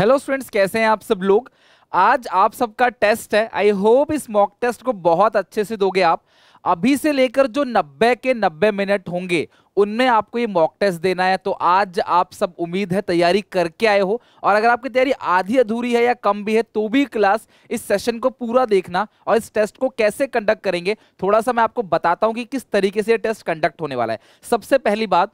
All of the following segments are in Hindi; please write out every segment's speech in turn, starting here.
हेलो स्टूडेंट्स कैसे हैं आप सब लोग आज आप सबका टेस्ट है आई होप इस मॉक टेस्ट को बहुत अच्छे से दोगे आप अभी से लेकर जो 90 के 90 मिनट होंगे उनमें आपको ये मॉक टेस्ट देना है तो आज आप सब उम्मीद है तैयारी करके आए हो और अगर आपकी तैयारी आधी अधूरी है या कम भी है तो भी क्लास इस सेशन को पूरा देखना और इस टेस्ट को कैसे कंडक्ट करेंगे थोड़ा सा मैं आपको बताता हूँ कि किस तरीके से ये टेस्ट कंडक्ट होने वाला है सबसे पहली बात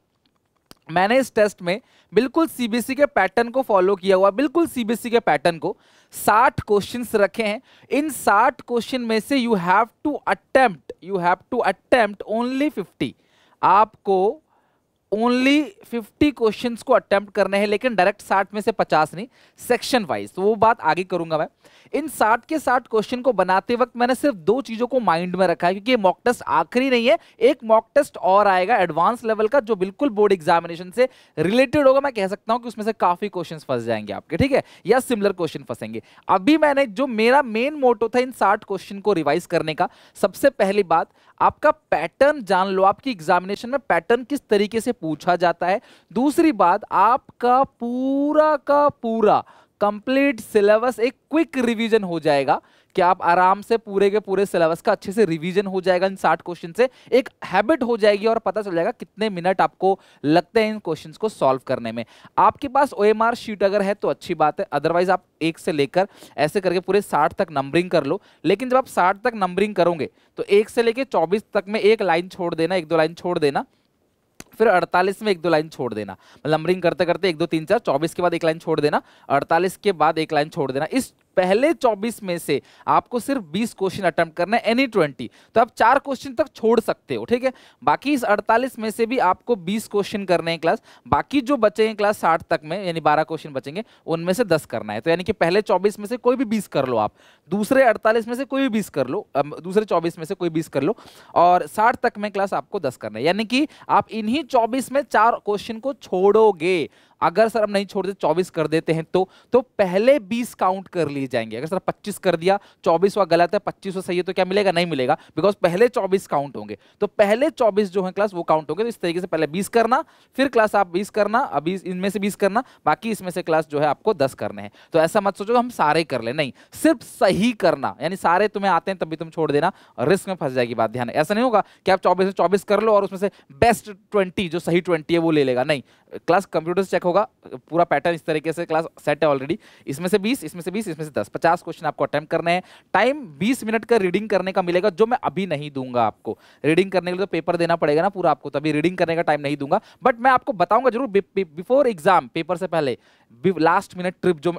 मैंने इस टेस्ट में बिल्कुल सीबीएसई के पैटर्न को फॉलो किया हुआ बिल्कुल सीबीएसई के पैटर्न को 60 क्वेश्चंस रखे हैं इन 60 क्वेश्चन में से you have to attempt you have to attempt only 50 आपको ओनली 50 क्वेश्चंस को अटेम्प्ट करने हैं लेकिन डायरेक्ट 60 में से 50 नहीं सेक्शन वाइज तो वो बात आगे करूंगा मैं इन 60 के 60 क्वेश्चन को बनाते वक्त मैंने सिर्फ दो चीज़ों को माइंड में रखा है क्योंकि ये मॉक टेस्ट आखिरी नहीं है एक मॉक टेस्ट और आएगा एडवांस लेवल का जो बिल्कुल बोर्ड एग्जामिनेशन से रिलेटेड होगा मैं कह सकता हूं कि उसमें से काफ़ी क्वेश्चन फंस जाएंगे आपके ठीक है या सिमिलर क्वेश्चन फंसेंगे अभी मैंने जो मेरा मेन मोटो था इन साठ क्वेश्चन को रिवाइज करने का सबसे पहली बात आपका पैटर्न जान लो आपकी एग्जामिनेशन में पैटर्न किस तरीके से पूछा जाता है दूसरी बात आपका पूरा का पूरा कंप्लीट सिलेबस एक क्विक रिवीजन हो जाएगा कि आप आराम से पूरे के पूरे सिलेबस का अच्छे से रिवीजन हो जाएगा इन साठ क्वेश्चन से एक हैबिट हो जाएगी और पता चल जाएगा कितने मिनट आपको लगते हैं इन क्वेश्चंस को सॉल्व करने में आपके पास ओ शीट अगर है तो अच्छी बात है अदरवाइज आप एक से लेकर ऐसे करके पूरे साठ तक नंबरिंग कर लो लेकिन जब आप साठ तक नंबरिंग करोगे तो एक से लेकर चौबीस तक में एक लाइन छोड़ देना एक दो लाइन छोड़ देना फिर 48 में एक दो लाइन छोड़ देना नंबरिंग मतलब करते करते एक दो तीन चार चौबीस के बाद एक लाइन छोड़ देना अड़तालीस के बाद एक लाइन छोड़ देना इस पहले 24 में से आपको सिर्फ 20 क्वेश्चन अटेम्प्ट करना है एनी 20 तो आप चार क्वेश्चन तक छोड़ सकते हो ठीक है बाकी इस 48 में से भी आपको 20 क्वेश्चन करने हैं क्लास बाकी जो बचे हैं क्लास 60 तक में यानी 12 क्वेश्चन बचेंगे उनमें से 10 करना है तो यानी कि पहले 24 में से कोई भी 20 कर लो आप दूसरे 48 में से कोई भी बीस कर लो दूसरे 24 में से कोई 20 कर लो और 60 तक में क्लास आपको 10 करना है यानी कि आप इन्हीं 24 में चार क्वेश्चन को छोड़ोगे अगर सर हम नहीं छोड़ते चौबीस कर देते हैं तो तो पहले बीस काउंट कर लिए जाएंगे अगर सर पच्चीस कर दिया चौबीस वा गलत है पच्चीस सही है तो क्या मिलेगा नहीं मिलेगा बिकॉज पहले चौबीस काउंट होंगे तो पहले 24 जो है क्लास वो काउंट होंगे तो इस तरीके से पहले 20 करना फिर क्लास आप 20 करना अभी इनमें से 20 करना बाकी इसमें से क्लास जो है आपको दस करने हैं तो ऐसा मत सोचो हम सारे कर ले नहीं सिर्फ सही करना यानी सारे तुम्हें आते हैं तभी तुम छोड़ देना रिस्क में फंस जाएगी बात ध्यान ऐसा नहीं होगा कि आप चौबीस में चौबीस कर लो और उसमें से बेस्ट ट्वेंटी जो सही ट्वेंटी है वो ले लेगा नहीं क्लास कंप्यूटर से चेक होगा पूरा पैटर्न इस तरीके से क्लास सेट है ऑलरेडी इसमें से 20 इसमें से 20 इसमें से 10 50 क्वेश्चन आपको अटैम्प्ट करने हैं टाइम 20 मिनट का रीडिंग करने का मिलेगा जो मैं अभी नहीं दूंगा आपको रीडिंग करने के लिए तो पेपर देना पड़ेगा ना पूरा आपको तभी रीडिंग करने का टाइम नहीं दूंगा बट मैं आपको बताऊंगा जरूर बिफोर एग्जाम पेपर से पहले लास्ट मिनट ट्रिप जो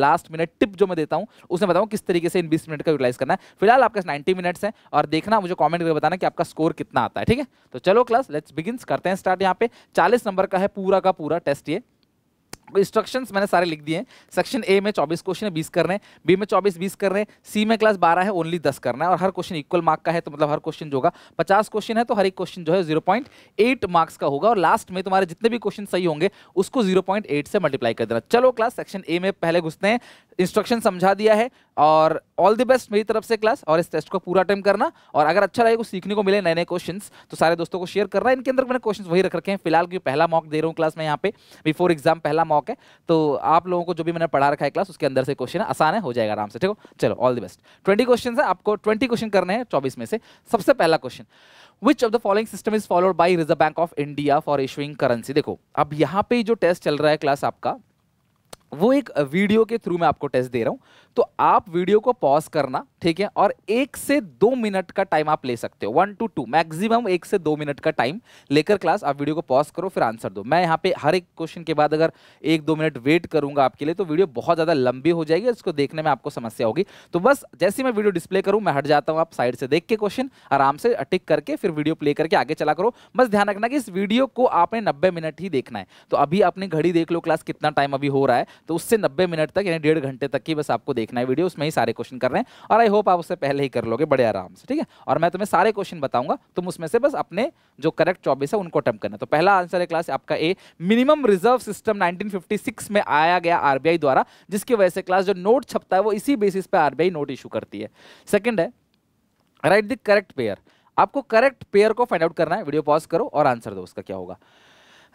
लास्ट मिनट टिप जो मैं देता हूँ उसमें बताऊँ किस तरीके से इन बीस मिनट का यूटिलाइज करना है फिलहाल आपके नाइन्टी मिनट्स हैं और देखना मुझे कॉमेंट करके बताना कि आपका स्कोर कितना आता है ठीक है तो चलो क्लास लेट्स बिगिन करते हैं स्टार्ट यहाँ पे चालीस नंबर का है पूरा का पूरा टेस्ट ये इंस्ट्रक्शन मैंने सारे लिख दिए सेक्शन ए में चौबीस क्वेश्चन है बीस हैं बी में चौबीस बीस हैं सी में क्लास बारह है ओनली दस करना है और हर क्वेश्चन इक्वल मार्क का है तो मतलब हर क्वेश्चन जो होगा पचास क्वेश्चन है तो हर एक क्वेश्चन जो है जीरो पॉइंट एट मार्क्स का होगा और लास्ट में तुम्हारे जितने भी क्वेश्चन सही होंगे उसको जीरो पॉइंट एट से मल्टीप्लाई कर देना चलो क्लास सेक्शन ए में पहले घुसते हैं इंस्ट्रक्शन समझा दिया है और ऑल द बेस्ट मेरी तरफ से क्लास और इस टेस्ट को पूरा टाइम करना और अगर अच्छा लगे कुछ सीखने को मिले नए नए क्वेश्चन तो सारे दोस्तों को शेयर करना इनके अंदर मैंने क्वेश्चन वही रख रखे हैं फिलहाल क्योंकि पहला मॉक दे रहा हूँ क्लास में यहाँ पे बिफोर एग्जाम पहला मॉक है तो आप लोगों को जो भी मैंने पढ़ा रखा है क्लास उसके अंदर से क्वेश्चन आसान है हो जाएगा आराम से ठीक हो चलो all the best twenty question है आपको ट्वेंटी क्वेश्चन करने हैं चौबीस में से सबसे पहला question which of the following system is followed by Reserve Bank of India for issuing currency देखो अब यहाँ पे जो टेस्ट चल रहा है क्लास आपका वो एक वीडियो के थ्रू मैं आपको टेस्ट दे रहा हूँ तो आप वीडियो को पॉज करना ठीक है और एक से दो मिनट का टाइम आप ले सकते हो वन टू टू मैक्सिमम एक से दो मिनट का टाइम लेकर क्लास आप वीडियो को पॉज करो फिर आंसर दो मैं यहाँ पे हर एक क्वेश्चन के बाद अगर एक दो मिनट वेट करूंगा आपके लिए तो वीडियो बहुत ज़्यादा लंबी हो जाएगी इसको देखने में आपको समस्या होगी तो बस जैसे मैं वीडियो डिस्प्ले करूँ मैं हट जाता हूँ आप साइड से देख के क्वेश्चन आराम से टिक करके फिर वीडियो प्ले करके आगे चला करो बस ध्यान रखना कि इस वीडियो को आपने नब्बे मिनट ही देखना है तो अभी अपनी घड़ी देख लो क्लास कितना टाइम अभी हो रहा है तो उससे नब्बे मिनट तक यानी डेढ़ घंटे तक की बस आपको देखना है वीडियो उसमें ही सारे क्वेश्चन कर रहे हैं और आई होप आप उससे पहले ही कर लोगे बड़े आराम से ठीक है और मैं तुम्हें सारे क्वेश्चन बताऊंगा तुम उसमें से बस अपने जो करेक्ट चौबीस है उनको अटम्प करना तो पहला आंसर है क्लास आपका A minimum reserve system nineteen में आया गया आरबीआई द्वारा जिसकी वजह से क्लास जो नोट छपता है वो इसी बेसिस पर आरबीआई नोट इशू करती है सेकेंड है राइट द करेक्ट पेयर आपको करेक्ट पेयर को फाइंड आउट करना है वीडियो पॉज करो और आंसर दो उसका क्या होगा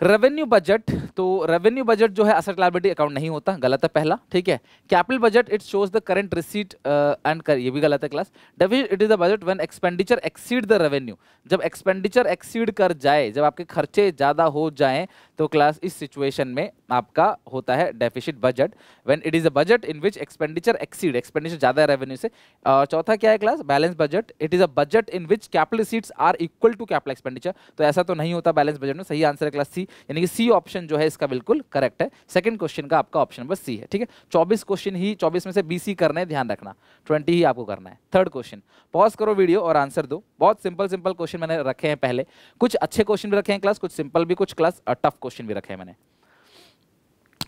रेवेन्यू बजट तो रेवेन्यू बजट जो है असर लाइबिलिटी अकाउंट नहीं होता गलत है पहला ठीक है capital budget it shows the current receipt and कर ये भी गलत है class deficit it is the budget when expenditure exceed the revenue जब एक्सपेंडिचर एक्सीड कर जाए जब आपके खर्चे ज़्यादा हो जाए तो क्लास इस सिचुएशन में आपका होता है deficit budget when it is a budget in which expenditure exceed expenditure ज़्यादा है रेवेन्यू से और चौथा क्या है class balance budget it is a budget in which capital receipts are equal to capital expenditure तो ऐसा तो नहीं होता बैलेंस बजट में सही आंसर है क्लास सी यानी कि सी ऑप्शन जो है इसका बिल्कुल करेक्ट है सेकंड क्वेश्चन का आपका ऑप्शन नंबर सी है ठीक है चौबीस क्वेश्चन ही चौबीस में से बी सी करना है ध्यान रखना ट्वेंटी ही आपको करना है थर्ड क्वेश्चन पॉज करो वीडियो और आंसर दो बहुत सिंपल सिंपल क्वेश्चन मैंने रखे हैं पहले कुछ अच्छे क्वेश्चन भी रखे हैं क्लास कुछ सिंपल भी कुछ क्लास टफ क्वेश्चन भी रखे हैं मैंने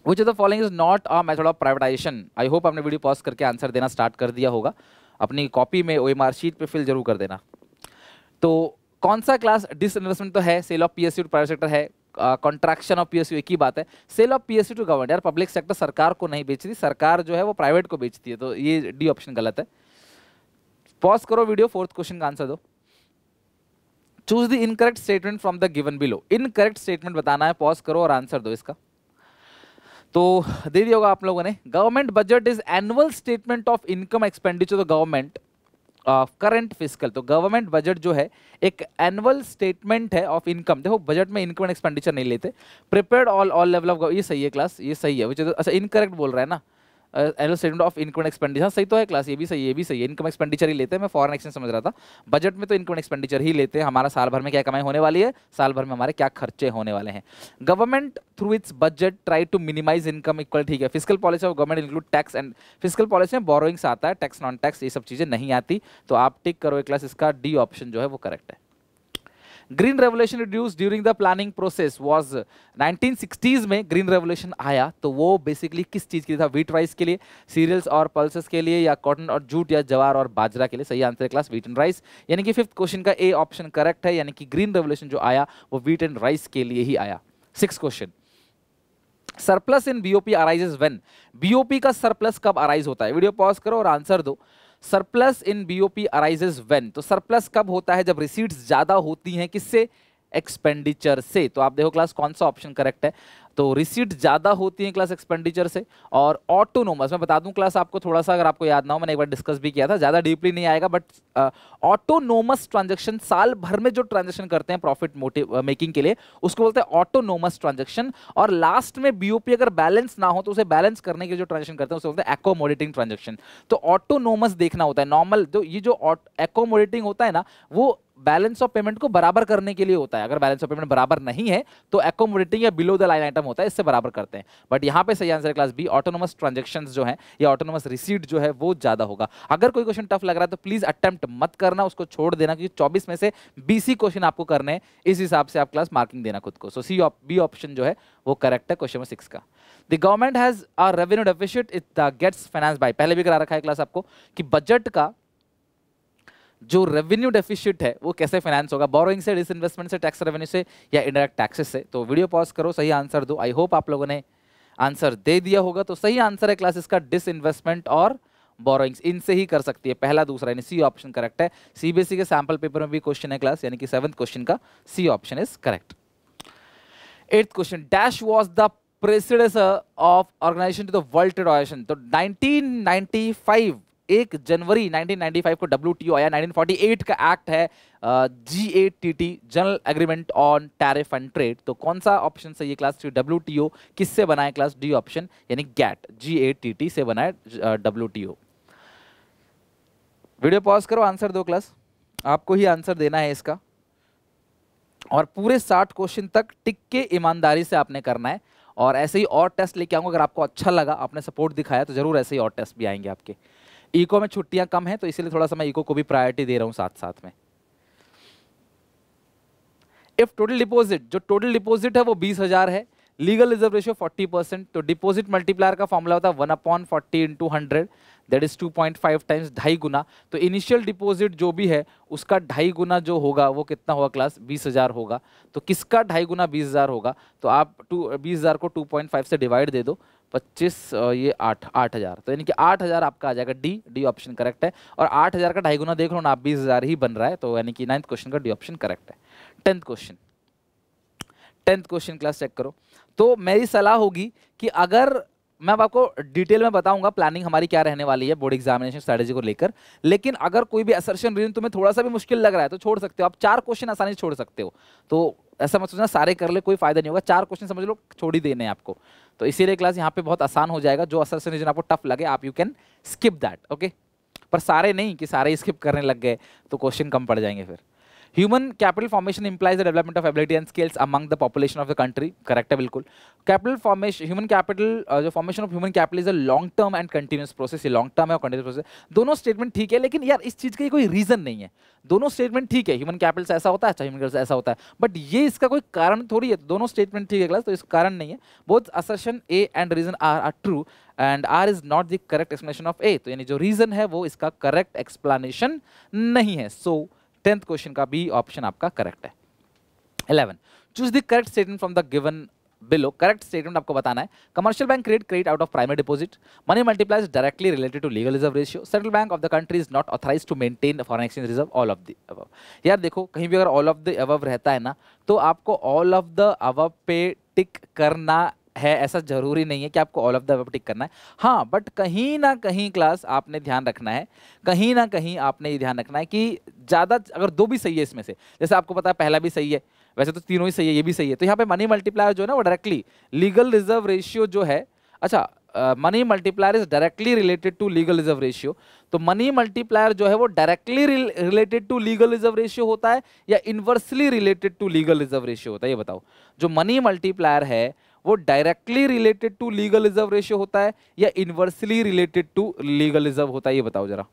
which is the following is not a method of privatisation I hope आपने वीडियो पॉज करके आंसर देना स्टार्ट कर दिया होगा अपनी कॉपी में ओ शीट पर फिल जरूर कर देना तो कौन सा क्लास डिस इन्वेस्टमेंट तो है sale of P S to private sector है कॉन्ट्रैक्शन ऑफ पी एस एक ही बात है sale of P S C to government यार पब्लिक सेक्टर सरकार को नहीं बेचती सरकार जो है वो प्राइवेट को बेचती है तो ये डी ऑप्शन गलत है पॉज करो वीडियो फोर्थ क्वेश्चन का आंसर दो choose the incorrect statement from the given below incorrect statement बताना है पॉज करो और आंसर दो इसका तो दे दिया होगा आप लोगों ने government budget is annual statement of income expenditure of government current physical तो गवर्नमेंट बजट जो है एक एनुअल स्टेटमेंट है ऑफ इनकम देखो बजट में इनकम एंड एक्सपेंडिचर नहीं लेते prepare all all level of ये सही है क्लास ये सही है अच्छा इनकरेक्ट बोल रहा है ना annual statement of income expenditure सही तो है क्लास ये भी सही ये भी सही है इनकम एक्सपेंडिचर ही लेते हैं मैं फॉरन एक्सचेंज समझ रहा था बजट में तो इनकम एक्सपेंडिचर ही लेते हैं हमारा साल भर में क्या कमाई होने वाली है साल भर में हमारे क्या खर्चे होने वाले हैं government through its budget try to minimise income equal ठीक है physical policy of government include tax and physical policy में बोरोइंग्स आता है टैक्स नॉन टैक्स ये सब चीज़ें नहीं आती तो आप टिक करो क्लास इसका डी ऑप्शन जो है वो करेक्ट है green revolution introduce during the planning process was 1960s में ग्रीन रेवोल्यूशन आया तो वो बेसिकली किस चीज़ के लिए था वीट राइस के लिए सीरियल्स और पल्सेस के लिए या कॉटन और जूट या जवार और बाजरा के लिए सही answer class wheat and rice यानी कि फिफ्थ क्वेश्चन का ए ऑप्शन करेक्ट है यानी कि ग्रीन रेवोल्यूशन जो आया वो वीट एंड राइस के लिए ही आया six question surplus in BOP arises when BOP का सरप्लस कब अराइज होता है वीडियो पॉज करो और आंसर दो surplus in BOP arises when तो सरप्लस कब होता है जब रिसीट्स ज्यादा होती हैं किससे एक्सपेंडिचर से तो आप देखो क्लास कौन सा ऑप्शन करेक्ट है तो रिसीट ज़्यादा होती है क्लास एक्सपेंडिचर से और ऑटोनोमस मैं बता दूं क्लास आपको थोड़ा सा अगर आपको याद ना हो मैंने एक बार डिस्कस भी किया था ज़्यादा डीपली नहीं आएगा बट ऑटोनोमस ट्रांजेक्शन साल भर में जो ट्रांजेक्शन करते हैं प्रॉफिट मोटिव मेकिंग के लिए उसको बोलते हैं ऑटोनोमस ट्रांजेक्शन और लास्ट में बीओपी अगर बैलेंस ना हो तो उसे बैलेंस करने के जो ट्रांजेक्शन करते हैं उसे बोलते हैं एकोमोडेटिंग ट्रांजेक्शन तो ऑटोनोमस देखना होता है नॉर्मल जो ये जो एकोमोडेटिंग होता है ना वो बैलेंस ऑफ पेमेंट को बराबर करने के लिए होता है अगर बैलेंस ऑफ पेमेंट बराबर नहीं है तो एकोमोडेटिंग या बिलो द लाइन आइटम होता है इससे बराबर करते हैं बट यहाँ पे सही answer class B autonomous transaction जो है या ऑटोनोमस रिसीट जो है वो ज्यादा होगा अगर कोई क्वेश्चन टफ लग रहा है तो प्लीज अटेम्प्ट मत करना उसको छोड़ देना क्योंकि चौबीस में से बीसी क्वेश्चन आपको करने हैं इस हिसाब से आप क्लास मार्किंग देना खुद को सो सी बी ऑप्शन जो है वो करेक्ट है क्वेश्चन सिक्स का the government has a revenue deficit it gets finance by पहले भी करा रखा है क्लास आपको कि बजट का जो रेवेन्यू डेफिशिट है वो कैसे फाइनेंस होगा बोरोइंग से डिसइन्वेस्टमेंट से टैक्स रेवेन्यू से या इंडायरेक्ट टैक्सेस से तो वीडियो पॉज करो सही आंसर दो आई होप आप लोगों ने आंसर दे दिया होगा तो सही आंसर है क्लास इसका डिसइन्वेस्टमेंट और बोरोइंग्स इनसे ही कर सकती है पहला दूसरा यानी सी ऑप्शन करेक्ट है सीबीएसई e के सैम्पल पेपर में भी क्वेश्चन है क्लास यानी कि सेवंथ क्वेश्चन का C option is correct eighth question dash was the presidents of organisation to the World trade Organisation तो 1995 एक जनवरी 1995 को डब्ल्यू आया 1948 का एक्ट है G A T T general agreement on tariff and trade तो कौन सा ऑप्शन सही है class three W T O किससे बनाए क्लास डी ऑप्शन यानी GATT G A T T से बनाए W T O video pause करो आंसर दो क्लास आपको ही आंसर देना है इसका और पूरे साठ क्वेश्चन तक टिक के ईमानदारी से आपने करना है और ऐसे ही और टेस्ट लेके आऊंगा अगर आपको अच्छा लगा आपने सपोर्ट दिखाया तो ज़रूर ऐसे ही और टेस्ट भी आएंगे आपके ईको में छुट्टियां कम हैं तो इसलिए थोड़ा सा मैं ईको को भी प्रायोरिटी दे रहा हूं साथ साथ में इफ टोटल डिपॉजिट जो टोटल डिपॉजिट है वो बीस हजार है legal reserve ratio forty percent तो डिपॉजिट मल्टीप्लायर का फॉर्मूला होता है one upon forty into hundred that is two point five times ढाई गुना तो इनिशियल डिपॉजिट जो भी है उसका ढाई गुना जो होगा वो कितना होगा क्लास बीस हज़ार होगा तो किसका ढाई गुना बीस हज़ार होगा तो आप टू बीस हज़ार को टू पॉइंट फाइव से डिवाइड दे दो पच्चीस ये आठ आठ हज़ार तो यानी कि आठ हज़ार आपका आ जाएगा डी डी ऑप्शन करेक्ट है और आठ हज़ार का ढाई गुना देख लो ना आप बीस हज़ार ही बन रहा है तो यानी कि नाइन्थ क्वेश्चन का डी ऑप्शन करेक्ट है tenth question tenth question class check करो तो मेरी सलाह होगी कि अगर मैं आपको डिटेल में बताऊंगा प्लानिंग हमारी क्या रहने वाली है बोर्ड एग्जामिनेशन स्ट्रेटेजी को लेकर लेकिन अगर कोई भी असर्शन रीजन तुम्हें थोड़ा सा भी मुश्किल लग रहा है तो छोड़ सकते हो आप चार क्वेश्चन आसानी से छोड़ सकते हो तो ऐसा मत सोचना सारे कर ले कोई फायदा नहीं होगा चार क्वेश्चन समझ लो छोड़ ही देने आपको तो इसीलिए क्लास यहाँ पे बहुत आसान हो जाएगा जो असर से रीजन आपको टफ लगे आप you can skip that okay पर सारे नहीं कि सारे स्किप करने लग गए तो क्वेश्चन कम पड़ जाएंगे फिर human capital formation implies the development of ability and skills among the population of the country correct है बिल्कुल कैपिटल फॉर्मेशन ह्यूमन कैपिटल जो formation of human capital is a long term and continuous process ये लॉन्ग टर्म है और कंटिन्यूस प्रोसेस दोनों स्टेटमेंट ठीक है लेकिन यार इस चीज़ का कोई रीजन नहीं है दोनों स्टेटमेंट ठीक है ह्यूमन कैपिटल ऐसा होता है अच्छा ह्यूमन कैपिटल ऐसा होता है बट ये इसका कोई कारण थोड़ी है दोनों स्टेटमेंट ठीक है क्लास तो इस कारण नहीं है both assertion A and reason R are true and R is not the correct explanation of A तो यानी जो रीजन है वो इसका करेक्ट एक्सप्लेनेशन नहीं है सो so, टेंथ क्वेश्चन का बी ऑप्शन आपका करेक्ट है eleven choose the correct statement from the given below correct statement आपको बताना है commercial bank create credit out of primary deposit money multiplier directly related to legal reserve ratio central bank of the country is not authorise to maintain foreign exchange reserve all of the above यार देखो कहीं भी अगर ऑल ऑफ द अबव रहता है ना तो आपको ऑल ऑफ द अबव पे टिक करना है ऐसा ज़रूरी नहीं है कि आपको all of the above tick करना है हाँ बट कहीं ना कहीं क्लास आपने ध्यान रखना है कहीं ना कहीं आपने ये ध्यान रखना है कि ज़्यादा अगर दो भी सही है इसमें से जैसे आपको पता है पहला भी सही है वैसे तो तीनों ही सही है ये भी सही है तो यहाँ पे मनी मल्टीप्लायर जो है ना वो डायरेक्टली लीगल रिजर्व रेशियो जो है अच्छा money multiplier is directly related to legal reserve ratio तो मनी मल्टीप्लायर जो है वो directly related to legal reserve ratio होता है या inversely related to legal reserve ratio होता है ये बताओ जो मनी मल्टीप्लायर है वो directly related to legal reserve ratio होता है या inversely related to legal reserve होता है ये बताओ जरा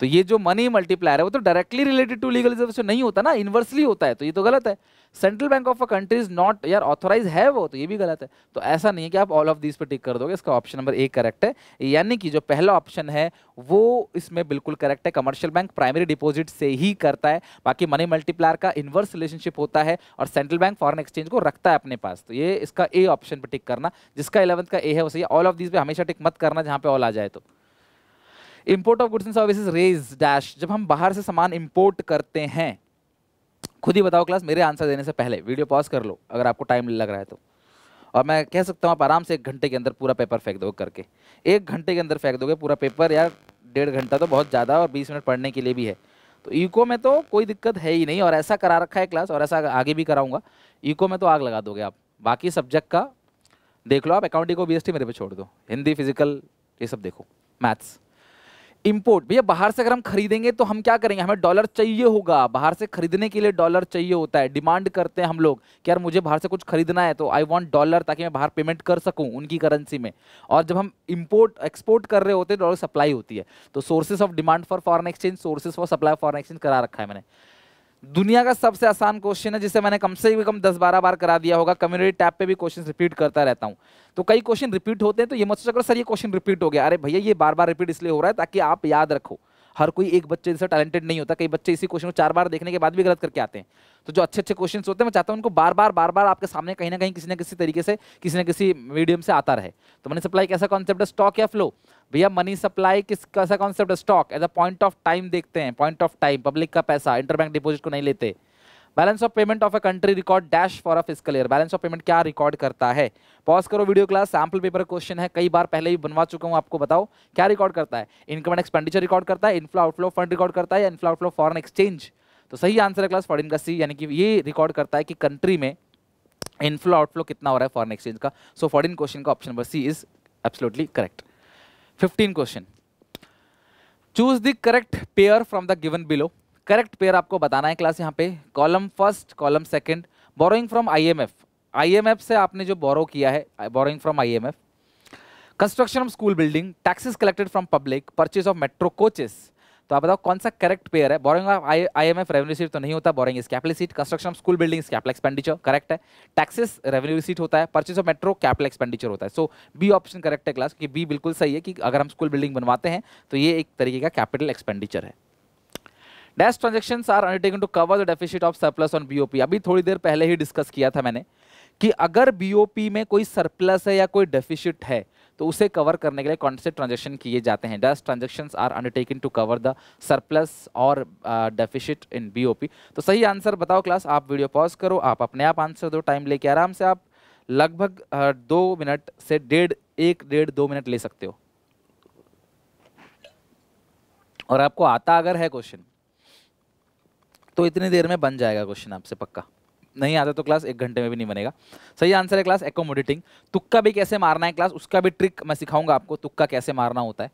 तो ये जो मनी मल्टीप्लायर है वो तो directly related to legal reserve नहीं होता ना इनवर्सली होता है तो ये तो गलत है central bank of a country is not यार ऑथोराइज है वो तो ये भी गलत है तो ऐसा नहीं है कि आप ऑल ऑफ दिस पे टिक कर दोगे इसका ऑप्शन नंबर ए करेक्ट है यानी कि जो पहला ऑप्शन है वो इसमें बिल्कुल करेक्ट है कमर्शियल बैंक प्राइमरी डिपॉजिट से ही करता है बाकी मनी मल्टीप्लायर का इन्वर्स रिलेशनशिप होता है और सेंट्रल बैंक फॉरन एक्सचेंज को रखता है अपने पास तो ये इसका ए ऑप्शन पर टिक करना जिसका इलेवंथ का ए है वो सही ऑल ऑफ दिस पे हमेशा टिक मत करना जहाँ पे ऑल आ जाए तो import of goods and services raise dash जब हम बाहर से सामान इम्पोर्ट करते हैं खुद ही बताओ क्लास मेरे आंसर देने से पहले वीडियो पॉज कर लो अगर आपको टाइम लग रहा है तो और मैं कह सकता हूँ आप आराम से एक घंटे के अंदर पूरा पेपर फेंक दोगे करके एक घंटे के अंदर फेंक दोगे पूरा पेपर या डेढ़ घंटा तो बहुत ज़्यादा और बीस मिनट पढ़ने के लिए भी है तो ईको में तो कोई दिक्कत है ही नहीं और ऐसा करा रखा है क्लास और ऐसा आगे भी कराऊंगा ईको में तो आग लगा दोगे आप बाकी सब्जेक्ट का देख लो आप अकाउंटिंग को बी मेरे पे छोड़ दो हिंदी फिजिकल ये सब देखो मैथ्स इम्पोर्ट भैया बाहर से अगर हम खरीदेंगे तो हम क्या करेंगे हमें डॉलर चाहिए होगा बाहर से खरीदने के लिए डॉलर चाहिए होता है डिमांड करते हैं हम लोग कि यार मुझे बाहर से कुछ खरीदना है तो आई वांट डॉलर ताकि मैं बाहर पेमेंट कर सकूं उनकी करेंसी में और जब हम इम्पोर्ट एक्सपोर्ट कर रहे होते हैं डॉलर सप्लाई होती है तो sources of demand for foreign exchange sources for supply foreign exchange करा रखा है मैंने दुनिया का सबसे आसान क्वेश्चन है जिसे मैंने कम से कम दस बारह बार करा दिया होगा कम्युनिटी टैब पे भी क्वेश्चन रिपीट करता रहता हूँ तो कई क्वेश्चन रिपीट होते हैं तो ये मत सोचा करो सर ये क्वेश्चन रिपीट हो गया अरे भैया ये बार बार रिपीट इसलिए हो रहा है ताकि आप याद रखो हर कोई एक बच्चे जैसे टैलेंटेड नहीं होता कई बच्चे इसी क्वेश्चन को चार बार देखने के बाद भी गलत करके आते हैं तो जो अच्छे अच्छे क्वेश्चन होते हैं मैं चाहता हूँ उनको बार बार बार बार आपके सामने कहीं ना कहीं किसी ना किसी तरीके से किसी ना किसी मीडियम से आता रहे तो मैंने सप्लाई कैसा कॉन्सेप्ट है स्टॉक या फ्लो भैया मनी सप्लाई किस कैसा कॉन्सेप्ट है stock as a point of time देखते हैं पॉइंट ऑफ टाइम पब्लिक का पैसा इंटरबैंक डिपॉजिट को नहीं लेते balance of payment of a country record dash for a fiscal year balance of payment क्या रिकॉर्ड करता है पॉज करो video class sample paper question है कई बार पहले भी बनवा चुका हूँ आपको बताओ क्या रिकॉर्ड करता है इनकम एंड एक्सपेंडिचर रिकॉर्ड करता है इनफ्लो आउटफ्लो फंड रिकॉर्ड करता है या आउटफ्लो फॉरन एक्सचेंज तो सही आंसर है क्लास फॉरिन का सी यानी कि ये रिकॉर्ड करता है कि कंट्री में इनफ्लो आउटफ्लो कितना हो रहा है फॉरन एक्सचेंज का सो फॉरिन क्वेश्चन का option number C is absolutely correct fifteen question choose the correct pair from the given below correct pair आपको बताना है क्लास यहाँ पे column first column second borrowing from IMF IMF से आपने जो बोरो किया है borrowing from IMF construction of school building taxes collected from public purchase of metro coaches तो आप बताओ कौन सा करेक्ट पेयर है borrowing of I I M F revenue receipt तो नहीं होता borrowing is capital receipt construction of school building capital expenditure correct है टैक्सेस रेवेन्यू रिसीट होता है purchase of metro capital expenditure होता है सो बी ऑप्शन करेक्ट है क्लास क्योंकि बी बिल्कुल सही है कि अगर हम स्कूल बिल्डिंग बनवाते हैं तो ये एक तरीके का कैपिटल एक्सपेंडिचर है dash transaction are undertaken to cover the deficit of surplus on BOP अभी थोड़ी देर पहले ही डिस्कस किया था मैंने कि अगर बीओपी में कोई सरप्लस है या कोई डेफिसिट है तो उसे कवर करने के लिए कौन से ट्रांजेक्शन किए जाते हैं thus transaction are undertaking to cover the surplus और डेफिशिट इन बी तो सही आंसर बताओ क्लास आप वीडियो पॉज करो आप अपने आप आंसर दो टाइम लेके आराम से आप लगभग uh, दो मिनट से डेढ़ एक डेढ़ दो मिनट ले सकते हो और आपको आता अगर है क्वेश्चन तो इतनी देर में बन जाएगा क्वेश्चन आपसे पक्का नहीं आता तो क्लास एक घंटे में भी नहीं बनेगा सही आंसर है क्लास एकोमोडेटिंग तुक्का भी कैसे मारना है क्लास उसका भी ट्रिक मैं सिखाऊंगा आपको तुक्का कैसे मारना होता है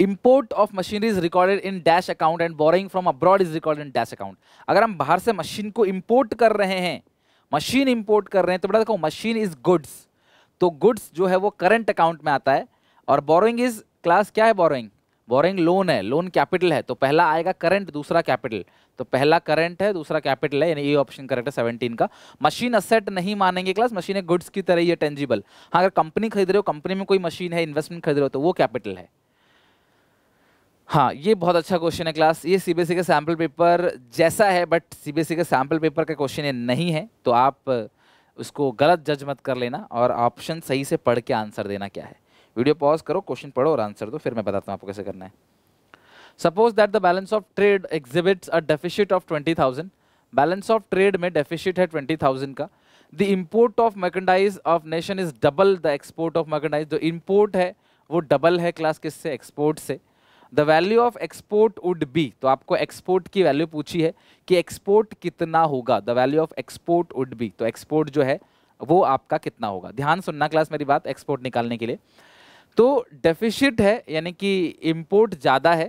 import of machinery is recorded in dash account and borrowing from abroad is recorded in dash account अगर हम बाहर से मशीन को इम्पोर्ट कर रहे हैं मशीन इम्पोर्ट कर रहे हैं तो बेटा देखो मशीन इज गुड्स तो गुड्स जो है वो करंट अकाउंट में आता है और बोरोइंग इज क्लास क्या है बोरोइंग बोरिंग लोन है लोन कैपिटल है तो पहला आएगा करंट दूसरा कैपिटल तो पहला करंट है दूसरा कैपिटल है यानी ये ऑप्शन करेक्ट है सेवनटीन का मशीन असेट नहीं मानेंगे क्लास मशीन एक गुड्स की तरह ही है टेंजिबल हाँ अगर कंपनी खरीद रहे हो कंपनी में कोई मशीन है इन्वेस्टमेंट खरीद रहे हो तो वो कैपिटल है हाँ ये बहुत अच्छा क्वेश्चन है क्लास ये सीबीएसई का सैम्पल पेपर जैसा है बट सीबीएसई का सैम्पल पेपर का क्वेश्चन ये नहीं है तो आप उसको गलत जज मत कर लेना और ऑप्शन सही से पढ़ के आंसर देना क्या है वीडियो पॉज करो क्वेश्चन पढ़ो और आंसर दो फिर मैं बताता हूँ आपको कैसे करना है suppose that the balance of trade exhibits a deficit of twenty thousand balance of trade में डेफिशिट है ट्वेंटी थाउजेंड का the import of merchandise of nation is double the export of merchandise जो इम्पोर्ट है वो डबल है क्लास किस से एक्सपोर्ट से the value of export would be तो आपको एक्सपोर्ट की वैल्यू पूछी है कि एक्सपोर्ट कितना होगा the value of export would be तो एक्सपोर्ट जो है वो आपका कितना होगा ध्यान सुनना क्लास मेरी बात एक्सपोर्ट निकालने के लिए तो डेफिशिट है यानी कि इम्पोर्ट ज़्यादा है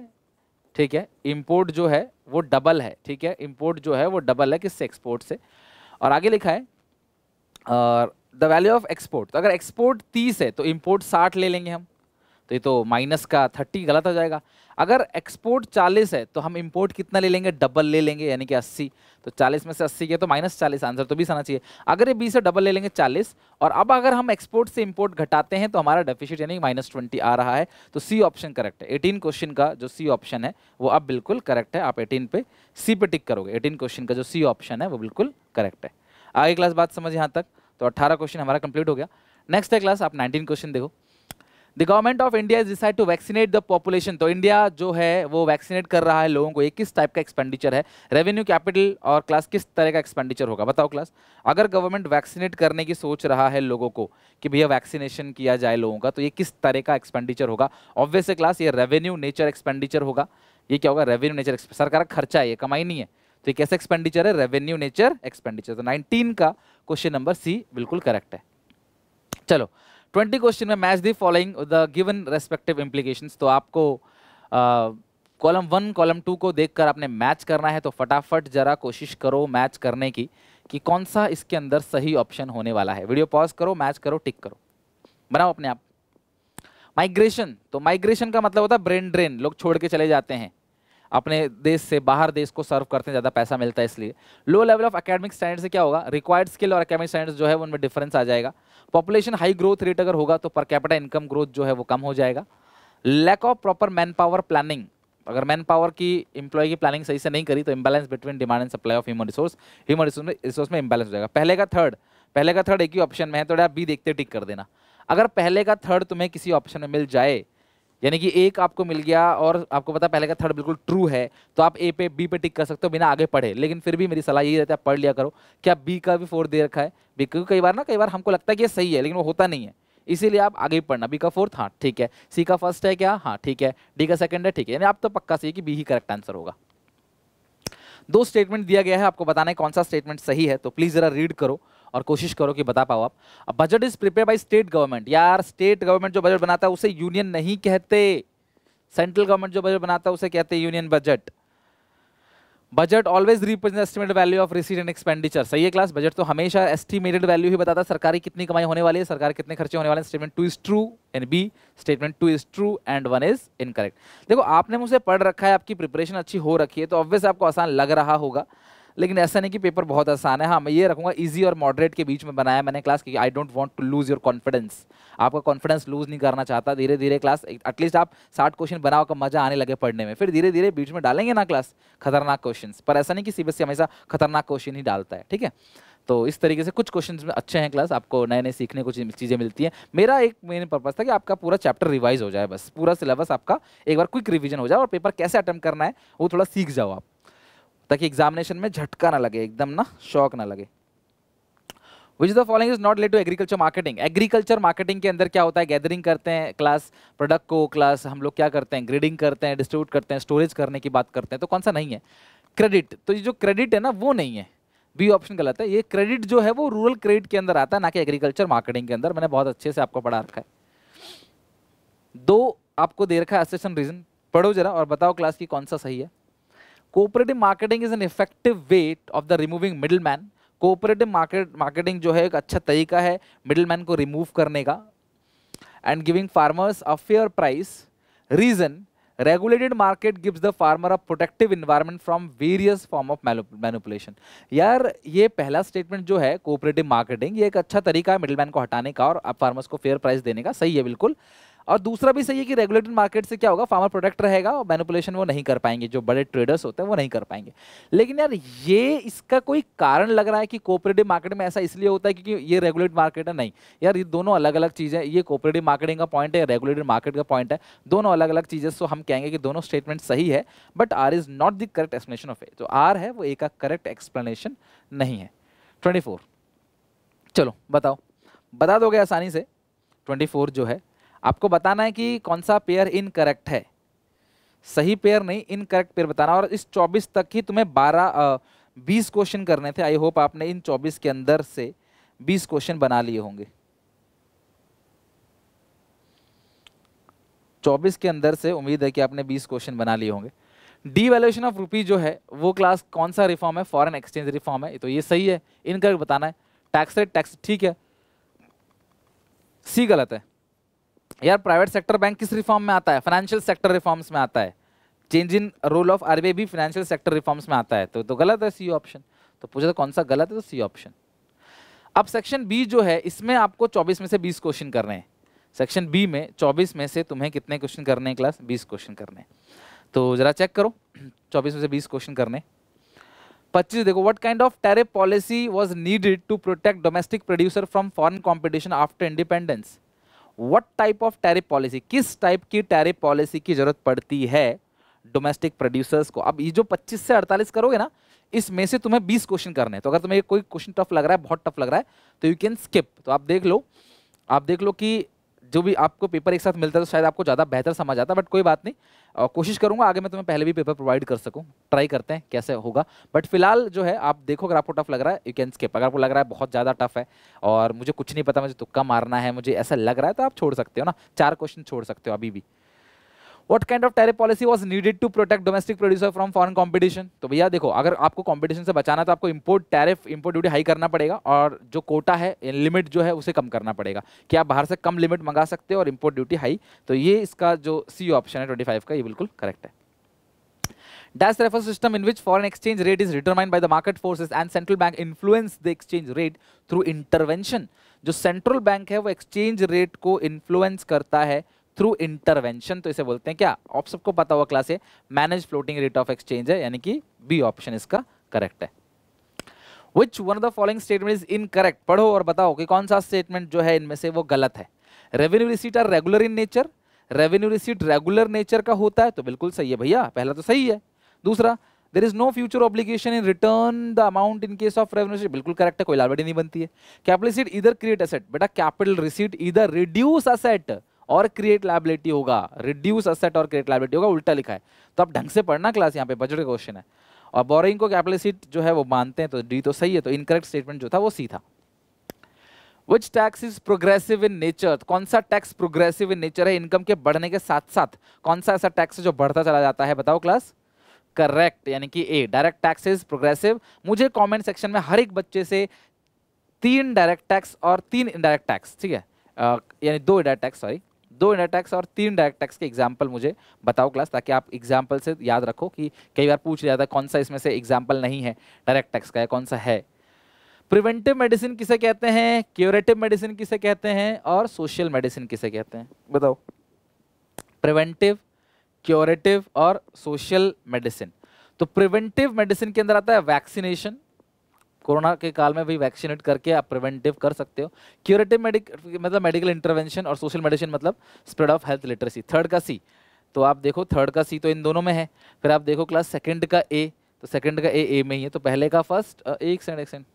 ठीक है इम्पोर्ट जो है वो डबल है ठीक है इम्पोर्ट जो है वो डबल है किससे एक्सपोर्ट से और आगे लिखा है और द वैल्यू ऑफ एक्सपोर्ट तो अगर एक्सपोर्ट तीस है तो इम्पोर्ट साठ ले लेंगे हम तो ये तो माइनस का थर्टी गलत हो जाएगा अगर एक्सपोर्ट चालीस है तो हम इम्पोर्ट कितना ले लेंगे डबल ले लेंगे यानी कि अस्सी तो चालीस में से अस्सी गया तो माइनस चालीस आंसर तो बीस आना चाहिए अगर ये बीस है डबल ले लेंगे चालीस और अब अगर हम एक्सपोर्ट से इम्पोर्ट घटाते हैं तो हमारा डेफिशिट यानी माइनस ट्वेंटी आ रहा है तो सी ऑप्शन करेक्ट है एटीन क्वेश्चन का जो सी ऑप्शन है वो अब बिल्कुल करेक्ट है आप एटीन पे सी पे टिक करोगे एटीन क्वेश्चन का जो सी ऑप्शन है वो बिल्कुल करेक्ट है आगे क्लास बात समझ यहाँ तक तो अट्ठारह क्वेश्चन हमारा कंप्लीट हो गया नेक्स्ट है क्लास आप नाइनटीन क्वेश्चन देखो the government of India is decide to vaccinate the population तो इंडिया जो है वो वैक्सीनेट कर रहा है लोगों को ये किस टाइप का एक्सपेंडिचर है रेवेन्यू कैपिटल और क्लास किस तरह का एक्सपेंडिचर होगा बताओ क्लास अगर गवर्नमेंट वैक्सीनेट करने की सोच रहा है लोगों को कि भैया वैक्सीनेशन किया जाए लोगों का तो ये किस तरह का एक्सपेंडिचर होगा ऑब्वियसली क्लास ये रेवेन्यू नेचर एक्सपेंडिचर होगा ये क्या होगा रेवेन्यू नेचर सरकार का खर्चा है ये कमाई नहीं है तो ये कैसे एक्सपेंडिचर है रेवेन्यू नेचर एक्सपेंडिचर तो नाइनटीन का क्वेश्चन नंबर सी बिल्कुल करेक्ट है चलो ट्वेंटी क्वेश्चन में मैच दी following the given respective implication तो आपको कॉलम वन कॉलम टू को देखकर आपने मैच करना है तो फटाफट जरा कोशिश करो मैच करने की कि कौन सा इसके अंदर सही ऑप्शन होने वाला है वीडियो पॉज करो मैच करो टिक करो बनाओ अपने आप माइग्रेशन तो माइग्रेशन का मतलब होता है ब्रेन ड्रेन लोग छोड़ के चले जाते हैं अपने देश से बाहर देश को सर्व करते हैं ज़्यादा पैसा मिलता है इसलिए low level of academic standard से क्या होगा रिक्वायर्ड स्किल और अकेडमिक स्टैंडर्ड जो है उनमें डिफरेंस आ जाएगा पॉपुलेशन हाई ग्रोथ रेट अगर होगा तो पर कैपिटा इनकम ग्रोथ जो है वो कम हो जाएगा lack of proper manpower planning अगर मैन पावर की इंप्लॉय की प्लानिंग सही से नहीं करी तो imbalance between demand and supply of human resource human resource में रिसोर्स में इम्बैलेंस हो जाएगा पहले का थर्ड पहले का थर्ड एक ही ऑप्शन में है तो आप बी देखते टिक कर देना अगर पहले का थर्ड तुम्हें किसी ऑप्शन में मिल जाए यानी कि एक आपको मिल गया और आपको पता पहले का थर्ड बिल्कुल ट्रू है तो आप ए पे बी पे टिक कर सकते हो बिना आगे पढ़े लेकिन फिर भी मेरी सलाह यही रहता है पढ़ लिया करो क्या बी का भी फोर दे रखा है बी क्योंकि कई बार ना कई बार हमको लगता है कि ये सही है लेकिन वो होता नहीं है इसीलिए आप आगे पढ़ना बी का फोर्थ हाँ ठीक है सी का फर्स्ट है क्या हाँ ठीक है डी का सेकंड है ठीक है यानी आप तो पक्का सही कि बी ही करेक्ट आंसर होगा दो स्टेटमेंट दिया गया है आपको बताना है कौन सा स्टेटमेंट सही है तो प्लीज़ ज़रा रीड करो और कोशिश करो कि बता पाओ आप budget is prepare by state government यार स्टेट गवर्नमेंट जो बजट बनाता है उसे यूनियन नहीं कहते सेंट्रल गवर्नमेंट जो बजट बनाता है उसे कहते हैं union budget budget always represent estimate value of receipt and expenditure सही है क्लास बजट तो हमेशा एस्टिमेटेड वैल्यू ही बताता है सरकारी कितनी कमाई होने वाली है सरकार कितने खर्चे होने वाले हैं statement two is true and B statement two is true and one is incorrect देखो आपने मुझसे पढ़ रखा है आपकी प्रिपरेशन अच्छी हो रखी है तो ऑब्वियस आपको आसान लग रहा होगा लेकिन ऐसा नहीं कि पेपर बहुत आसान है हाँ मैं ये रखूँगा ईजी और मॉडरेट के बीच में बनाया मैंने क्लास की I don't want to lose your confidence आपका कॉन्फिडेंस लूज़ नहीं करना चाहता धीरे धीरे क्लास एटलीस्ट आप साठ क्वेश्चन बनाओ का मजा आने लगे पढ़ने में फिर धीरे धीरे बीच में डालेंगे ना क्लास खतरनाक क्वेश्चन पर ऐसा नहीं कि बस हमेशा खतरनाक क्वेश्चन ही डालता है ठीक है तो इस तरीके से कुछ क्वेश्चन में अच्छे हैं क्लास आपको नए नए सीखने को चीज़ें मिलती हैं मेरा एक मेन पर्पज़ था कि आपका पूरा चैप्टर रिवाइज हो जाए बस पूरा सिलेबस आपका एक बार क्विक रिविजन हो जाए और पेपर कैसे अटैम्प्ट करना है वो थोड़ा सीख जाओ आप ताकि एग्जामिनेशन में झटका ना लगे एकदम ना शौक ना लगे which the following is not late to agriculture marketing agriculture marketing के अंदर क्या होता है गैदरिंग करते हैं क्लास प्रोडक्ट को क्लास हम लोग क्या करते हैं ग्रेडिंग करते हैं डिस्ट्रीब्यूट करते हैं स्टोरेज करने की बात करते हैं तो कौन सा नहीं है क्रेडिट तो ये जो क्रेडिट है ना वो नहीं है बी ऑप्शन गलत है ये क्रेडिट जो है वो रूरल क्रेडिट के अंदर आता है ना कि एग्रीकल्चर मार्केटिंग के अंदर मैंने बहुत अच्छे से आपको पढ़ा रखा है दो आपको दे रखा है असेशन रीजन पढ़ो जरा और बताओ क्लास की कौन सा सही है cooperative marketing is an effective way of the removing middle man cooperative market marketing जो है एक अच्छा तरीका है मिडिल मैन को रिमूव करने का and giving farmers a fair price reason regulated market gives the farmer a protective environment from various form of manipulation यार ये पहला स्टेटमेंट जो है कोऑपरेटिव मार्केटिंग ये एक अच्छा तरीका है मैन को हटाने का और फार्मर्स को फेयर प्राइस देने का सही है बिल्कुल और दूसरा भी सही है कि रेगुलेटेड मार्केट से क्या होगा फार्मर प्रोडक्ट रहेगा और मैनुपुलेशन वो नहीं कर पाएंगे जो बड़े ट्रेडर्स होते हैं वो नहीं कर पाएंगे लेकिन यार ये इसका कोई कारण लग रहा है कि कोऑपरेटिव मार्केट में ऐसा इसलिए होता है क्योंकि ये रेगुलेटेड मार्केट है नहीं यार ये दोनों अलग अलग चीज़ें ये कोऑपरेटिव मार्केटिंग का पॉइंट है रेगुलेटेड मार्केट का पॉइंट है दोनों अलग अलग चीज़ें सो हम कहेंगे कि दोनों स्टेटमेंट सही है but R is not the correct explanation of A जो आर है वो ए का करेक्ट एक्सप्लेनेशन नहीं है ट्वेंटी चलो बताओ बता दोगे आसानी से 24 जो है आपको बताना है कि हम्म। कौन सा पेयर इनकरेक्ट है सही पेयर नहीं इनकरेक्ट पेयर बताना और इस 24 तक ही तुम्हें 12 20 क्वेश्चन करने थे आई होप आपने इन 24 के अंदर से 20 क्वेश्चन बना लिए होंगे 24 के अंदर से उम्मीद है कि आपने 20 क्वेश्चन बना लिए होंगे डी वैल्यूएशन ऑफ रुपी जो है वो क्लास कौन सा रिफॉर्म है फॉरेन एक्सचेंज रिफॉर्म है तो ये सही है इनकरेक्ट बताना है टैक्स रेट टैक्स ठीक है सी गलत है यार प्राइवेट सेक्टर बैंक किस रिफॉर्म में आता है फाइनेंशियल सेक्टर रिफॉर्म्स में आता है change in role of R भी फाइनेंशियल सेक्टर रिफॉर्म्स में आता है तो तो गलत है सी ऑप्शन तो पूछा था तो कौन सा गलत है तो सी ऑप्शन अब सेक्शन बी जो है इसमें आपको 24 में से 20 क्वेश्चन करने हैं सेक्शन बी में 24 में से तुम्हें कितने क्वेश्चन करने हैं क्लास 20 क्वेश्चन करने हैं तो जरा चेक करो 24 में से 20 क्वेश्चन करने 25 देखो what kind of tariff policy was needed to protect domestic producer from foreign competition after independence what type of tariff policy किस टाइप की टैरिफ पॉलिसी की जरूरत पड़ती है डोमेस्टिक प्रोड्यूसर्स को अब ये जो 25 से 48 करोगे ना इसमें से तुम्हें 20 क्वेश्चन करने हैं तो अगर तुम्हें कोई क्वेश्चन टफ लग रहा है बहुत टफ लग रहा है तो यू कैन स्किप तो आप देख लो आप देख लो कि जो भी आपको पेपर एक साथ मिलता है तो शायद आपको ज़्यादा बेहतर समझ आता है बट कोई बात नहीं और कोशिश करूंगा आगे मैं तुम्हें पहले भी पेपर प्रोवाइड कर सकूं ट्राई करते हैं कैसे होगा बट फिलहाल जो है आप देखो अगर आपको टफ लग रहा है यू कैन स्केप अगर आपको लग रहा है बहुत ज़्यादा टफ है और मुझे कुछ नहीं पता मुझे तुक्का मारना है मुझे ऐसा लग रहा है तो आप छोड़ सकते हो ना चार क्वेश्चन छोड़ सकते हो अभी भी what kind of tariff policy was needed to protect domestic producer from foreign competition तो भैया देखो अगर आपको कॉम्पिटिशन से बचाना तो आपको import tariff import duty high करना पड़ेगा और जो कोटा है लिमिट जो है उसे कम करना पड़ेगा कि आप बाहर से कम लिमिट मंगा सकते हो और इम्पोर्ट ड्यूटी हाई तो ये इसका जो सी ऑप्शन है ट्वेंटी फाइव का ये बिल्कुल करेक्ट है dash refer system in which foreign exchange rate is is by the market forces and central bank influence the exchange rate through intervention जो सेंट्रल बैंक है वो एक्सचेंज रेट को इन्फ्लुएंस करता है थ्रू इंटरवेंशन तो इसे बोलते हैं क्या आप सबको पता हुआ क्लास है manage floating rate of exchange है यानी कि बी ऑप्शन इसका करेक्ट है which one of the following statement is incorrect पढ़ो और बताओ कि कौन सा स्टेटमेंट जो है इनमें से वो गलत है revenue receipt are regular in nature revenue receipt regular nature का होता है तो बिल्कुल सही है भैया पहला तो सही है दूसरा there is no future obligation in return the amount in case of revenue receipt बिल्कुल करेक्ट है कोई लालबड़ी नहीं बनती है कैपिटल रिसीट इधर क्रिएट असेट बेटा कैपिटल रिसीट इधर रिड्यूस असेट और क्रिएट लाइबिलिटी होगा रिड्यूस असेट और क्रिएट लाइबिलिटी होगा उल्टा लिखा है तो आप ढंग से पढ़ना क्लास यहाँ पे बजट का क्वेश्चन है और बोरिंग को कैपलिसिट जो है वो मानते हैं तो डी तो सही है तो इनकरेक्ट स्टेटमेंट जो था वो सी था which tax is progressive in nature कौन सा टैक्स प्रोग्रेसिव इन नेचर है इनकम के बढ़ने के साथ साथ कौन सा ऐसा टैक्स जो बढ़ता चला जाता है बताओ क्लास करेक्ट यानी कि A direct tax is progressive मुझे कॉमेंट सेक्शन में हर एक बच्चे से तीन डायरेक्ट टैक्स और तीन इनडायरेक्ट टैक्स ठीक है यानी दो इनडायरेक्ट टैक्स सॉरी दो इनडायरेक्ट टैक्स और तीन डायरेक्ट टैक्स के एग्जाम्पल मुझे बताओ क्लास ताकि आप एग्जाम्पल से याद रखो कि कई बार पूछ जाता है कौन सा इसमें से एग्जाम्पल नहीं है डायरेक्ट टैक्स का है कौन सा है प्रिवेंटिव मेडिसिन किसे कहते हैं क्योरेटिव मेडिसिन किसे कहते हैं और सोशल मेडिसिन किसे कहते हैं बताओ प्रिवेंटिव क्योरेटिव और सोशल मेडिसिन तो प्रिवेंटिव मेडिसिन के अंदर आता है वैक्सीनेशन कोरोना के काल में भी वैक्सीनेट करके आप प्रिवेंटिव कर सकते हो क्यूरेटिव मेडिक मतलब मेडिकल इंटरवेंशन और सोशल मेडिसिन मतलब spread of health literacy third का सी तो आप देखो थर्ड का सी तो इन दोनों में है फिर आप देखो क्लास सेकेंड का ए तो सेकेंड का ए ए में ही है तो पहले का फर्स्ट एक सेकेंड एक सेकेंड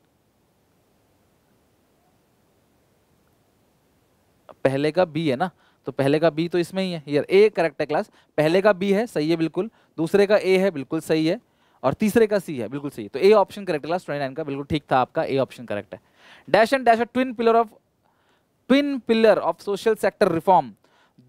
पहले का बी है ना तो पहले का बी तो इसमें ही है यार ए करेक्ट है क्लास पहले का बी है सही है बिल्कुल दूसरे का ए है बिल्कुल सही है और तीसरे का सी है बिल्कुल सही तो A option correct class twenty का बिल्कुल ठीक था आपका ए ऑप्शन करेक्ट है dash and dash twin pillar of twin pillar of social sector reform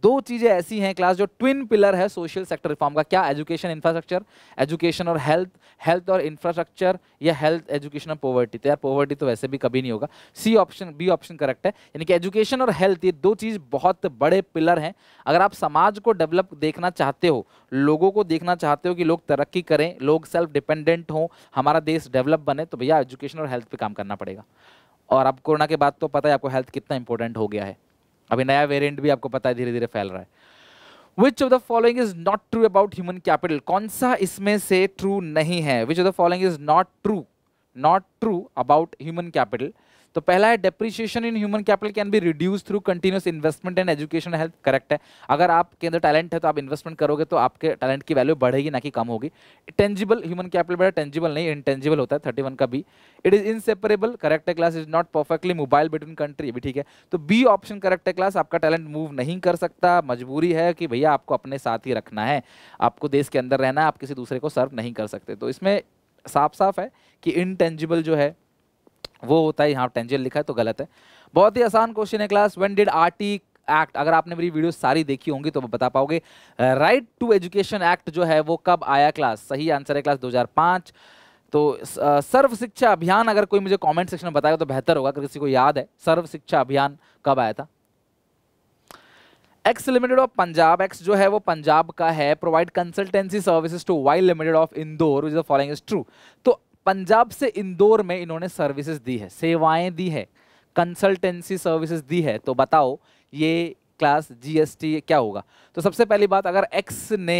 दो चीज़ें ऐसी हैं क्लास जो ट्विन पिलर है सोशल सेक्टर रिफॉर्म का क्या एजुकेशन इंफ्रास्ट्रक्चर एजुकेशन और हेल्थ हेल्थ और इंफ्रास्ट्रक्चर या हेल्थ एजुकेशन और पॉवर्टी तो यार पॉवर्टी तो वैसे भी कभी नहीं होगा C option B option correct है यानी कि एजुकेशन और हेल्थ ये दो चीज़ बहुत बड़े पिलर हैं अगर आप समाज को डेवलप देखना चाहते हो लोगों को देखना चाहते हो कि लोग तरक्की करें लोग सेल्फ डिपेंडेंट हों हमारा देश डेवलप बने तो भैया एजुकेशन और हेल्थ पर काम करना पड़ेगा और अब कोरोना के बाद तो पता है आपको हेल्थ कितना इंपॉर्टेंट हो गया है अभी नया वेरिएंट भी आपको पता है धीरे धीरे फैल रहा है which of the following is not true about human capital कौन सा इसमें से ट्रू नहीं है which of the following is not true not true about human capital तो पहला है depreciation in human capital can be reduce through continuous investment and education health correct है अगर आपके अंदर टैलेंट है तो आप इन्वेस्टमेंट करोगे तो आपके टैलेंट की वैल्यू बढ़ेगी ना कि कम होगी टेंजिबल ह्यूमन कैपिटल बड़ा टेंजिबल नहीं इंटेंजिबल होता है थर्टी का B it is inseparable correct class is not perfectly mobile between country भी ठीक है तो बी ऑप्शन करेक्ट क्लास आपका टैलेंट मूव नहीं कर सकता मजबूरी है कि भैया आपको अपने साथ ही रखना है आपको देश के अंदर रहना है आप किसी दूसरे को सर्व नहीं कर सकते तो इसमें साफ साफ है कि इनटेंजिबल जो है वो होता है यहाँ टेंजेंट लिखा है तो गलत है बहुत ही आसान क्वेश्चन है class one did R T act अगर आपने मेरी वीडियो सारी देखी होंगी तो बता पाओगे राइट टू एजुकेशन एक्ट जो है वो कब आया क्लास सही आंसर है क्लास 2005 तो uh, सर्व शिक्षा अभियान अगर कोई मुझे कमेंट सेक्शन में बताएगा तो बेहतर होगा अगर किसी को याद है सर्व शिक्षा अभियान कब आया था X limited of Punjab X जो है वो पंजाब का है provide consultancy services to Y limited of Indore is the following is true तो पंजाब से इंदौर में इन्होंने सर्विसेज दी है सेवाएं दी है कंसल्टेंसी सर्विसेज दी है तो बताओ ये क्लास जीएसटी क्या होगा तो सबसे पहली बात अगर एक्स ने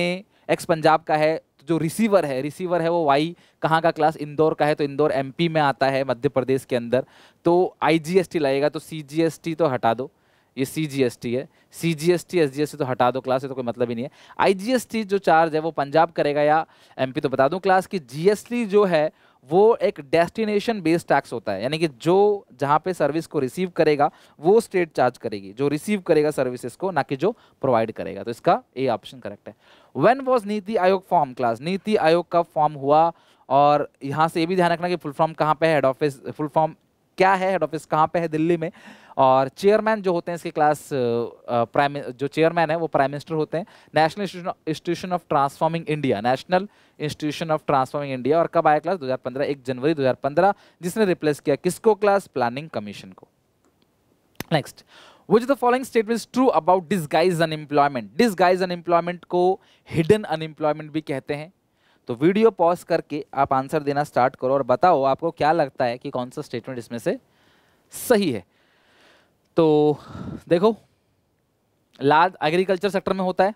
एक्स पंजाब का है तो जो रिसीवर है रिसीवर है वो वाई कहाँ का क्लास इंदौर का है तो इंदौर एमपी में आता है मध्य प्रदेश के अंदर तो आईजीएसटी लगेगा तो सीजीएसटी तो हटा दो ये सी जी एस टी है C G S T S G S T तो हटा दो क्लास से तो कोई मतलब ही नहीं है आई जी एस टी जो चार्ज है वो पंजाब करेगा या एम पी तो बता दूं क्लास की जी एस टी जो है वो एक डेस्टिनेशन बेस्ड टैक्स होता है यानी कि जो जहाँ पे सर्विस को रिसीव करेगा वो स्टेट चार्ज करेगी जो रिसीव करेगा सर्विसेज को ना कि जो प्रोवाइड करेगा तो इसका ए ऑप्शन करेक्ट है when was NITI Aayog form class नीति आयोग का फॉर्म हुआ और यहाँ से ये भी ध्यान रखना कि फुल फॉर्म कहाँ पे है हेड ऑफिस फुल फॉर्म क्या है हेड ऑफिस कहाँ पे है दिल्ली में और चेयरमैन जो होते हैं इसके क्लास प्राइम जो चेयरमैन है वो प्राइम मिनिस्टर होते हैं national institution of transforming India national institution of transforming India और कब आया क्लास 2015 एक जनवरी 2015 जिसने रिप्लेस किया किसको क्लास प्लानिंग कमीशन को next which of the following statements true about unemployment unemployment disguised को हिडन अनएम्प्लॉयमेंट भी कहते हैं तो वीडियो पॉज करके आप आंसर देना स्टार्ट करो और बताओ आपको क्या लगता है कि कौन सा स्टेटमेंट इसमें से सही है तो देखो लाद एग्रीकल्चर सेक्टर में होता है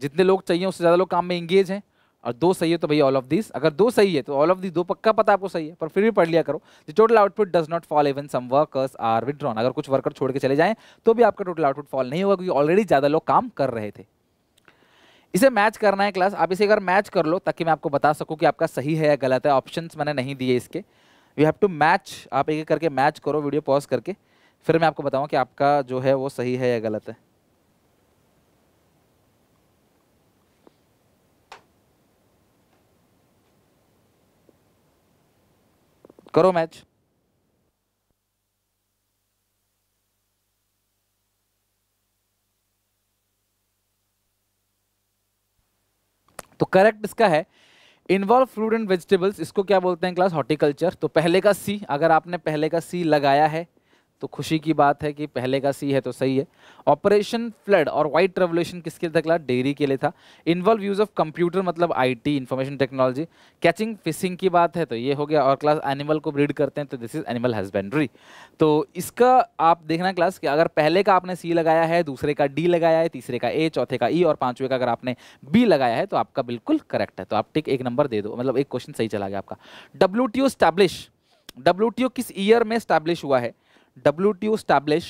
जितने लोग चाहिए उससे ज़्यादा लोग काम में इंगेज हैं और दो सही है तो भाई ऑल ऑफ दिस अगर दो सही है तो ऑल ऑफ दिस दो पक्का पता आपको सही है पर फिर भी पढ़ लिया करो the total output does not fall even some workers are withdrawn अगर कुछ वर्कर छोड़ के चले जाएं तो भी आपका टोटल आउटपुट फॉल नहीं होगा क्योंकि ऑलरेडी ज़्यादा लोग काम कर रहे थे इसे मैच करना है क्लास आप इसे अगर मैच कर लो ताकि मैं आपको बता सकूं कि आपका सही है या गलत है ऑप्शंस मैंने नहीं दिए इसके यू हैव टू मैच आप एक एक करके मैच करो वीडियो पॉज करके फिर मैं आपको बताऊँ कि आपका जो है वो सही है या गलत है करो मैच तो करेक्ट इसका है इन्वॉल्व फ्रूट एंड वेजिटेबल्स इसको क्या बोलते हैं क्लास हॉर्टिकल्चर तो पहले का सी अगर आपने पहले का सी लगाया है तो खुशी की बात है कि पहले का सी है तो सही है ऑपरेशन फ्लड और वाइट रेवोल्यूशन किसके लिए था डेयरी के लिए था इन्वॉल्व यूज ऑफ कंप्यूटर मतलब IT information technology catching fishing की बात है तो ये हो गया और क्लास एनिमल को ब्रीड करते हैं तो दिस इज एनिमल हस्बेंड्री तो इसका आप देखना क्लास कि अगर पहले का आपने सी लगाया है दूसरे का डी लगाया है तीसरे का ए चौथे का ई और पांचवे का अगर आपने बी लगाया है तो आपका बिल्कुल करेक्ट है तो आप टिक एक नंबर दे दो मतलब एक क्वेश्चन सही चला गया आपका W T O establish W T O किस ईयर में स्टैब्लिश हुआ है W T establish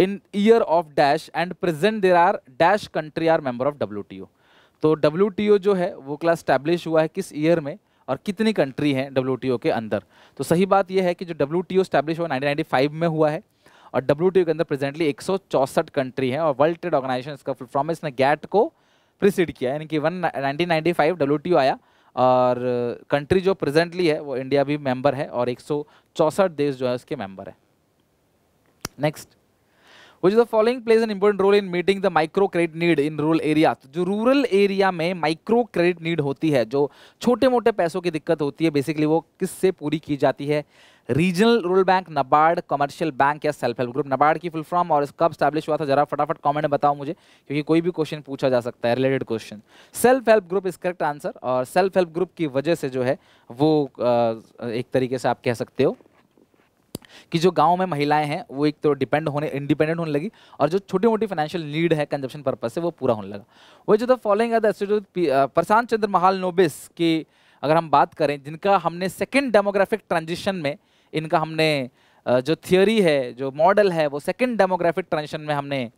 in year of dash and present there are dash country are member of W T WTO. तो डब्ल्यू टी WTO जो है वो क्लास स्टैब्लिश हुआ है किस ईयर में और कितनी कंट्री हैं डब्ल्यू टी के अंदर तो सही बात यह है कि जो डब्ल्यू टी स्टैब्लिश हुआ नाइनटीन फाइव में हुआ है और डब्ल्यू टी के अंदर प्रेजेंटली एक सौ चौसठ कंट्री हैं और वर्ल्ड ट्रेड ऑर्गेनाइजेशन इसका फुल फॉर्म इसने गैट को प्रिसीड किया यानी कि one nineteen five W T आया और कंट्री जो प्रेजेंटली है वो इंडिया भी मेंबर है और एक देश जो है उसके मेंबर है next which the following plays an important role in meeting the micro credit need in rural area जो रूरल एरिया में माइक्रो क्रेडिट नीड होती है जो छोटे मोटे पैसों की दिक्कत होती है बेसिकली वो किससे पूरी की जाती है regional rural bank NABARD commercial bank या सेल्फ हेल्प ग्रुप नबार्ड की फुल फॉर्म और कब स्टैब्लिश हुआ था जरा फटाफट कमेंट बताओ मुझे क्योंकि कोई भी क्वेश्चन पूछा जा सकता है related question self help group is correct answer और सेल्फ हेल्प ग्रुप की वजह से जो है वो एक तरीके से आप कह सकते हो कि जो गांव में महिलाएं हैं वो एक तो डिपेंड होने इंडिपेंडेंट होने लगी और जो छोटी मोटी फाइनेंशियल नीड है कंजप्शन पर्पज से वो पूरा होने लगा वो जो द तो फॉलोइंग प्रशांत चंद्र महाल नोबिस की अगर हम बात करें जिनका हमने सेकेंड डेमोग्राफिक ट्रांजिशन में इनका हमने जो थियोरी है जो मॉडल है वो सेकेंड डेमोग्राफिक ट्रांजिशन में हमने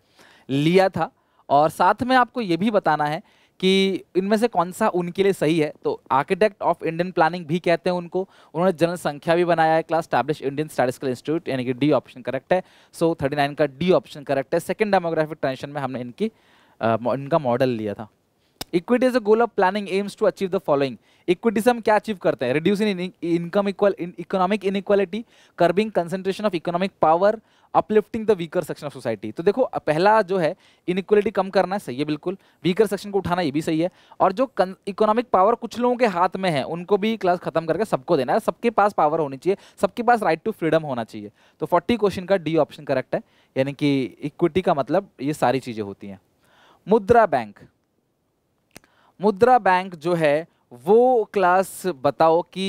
लिया था और साथ में आपको ये भी बताना है कि इनमें से कौन सा उनके लिए सही है तो आर्किटेक्ट ऑफ इंडियन प्लानिंग भी कहते हैं उनको उन्होंने जनरल संख्या भी बनाया है class establish Indian statistical institute यानी कि डी ऑप्शन करेक्ट है सो so, 39 का डी ऑप्शन करेक्ट है सेकंड डेमोग्राफिक ट्रांजिशन में हमने इनकी आ, इनका मॉडल लिया था equity is a goal of planning aims to achieve the following equity से हम क्या अचीव करते हैं reducing income equal economic inequality curbing concentration of economic power uplifting the weaker section of society तो देखो पहला जो है इनइक्वलिटी कम करना है सही है बिल्कुल वीकर सेक्शन को उठाना ये भी सही है और जो इकोनॉमिक पावर कुछ लोगों के हाथ में है उनको भी क्लास खत्म करके सबको देना है सबके पास पावर होनी चाहिए सबके पास राइट टू फ्रीडम होना चाहिए तो फोर्टी क्वेश्चन का डी ऑप्शन करेक्ट है यानी कि इक्विटी का मतलब ये सारी चीज़ें होती हैं मुद्रा बैंक मुद्रा बैंक जो है वो क्लास बताओ कि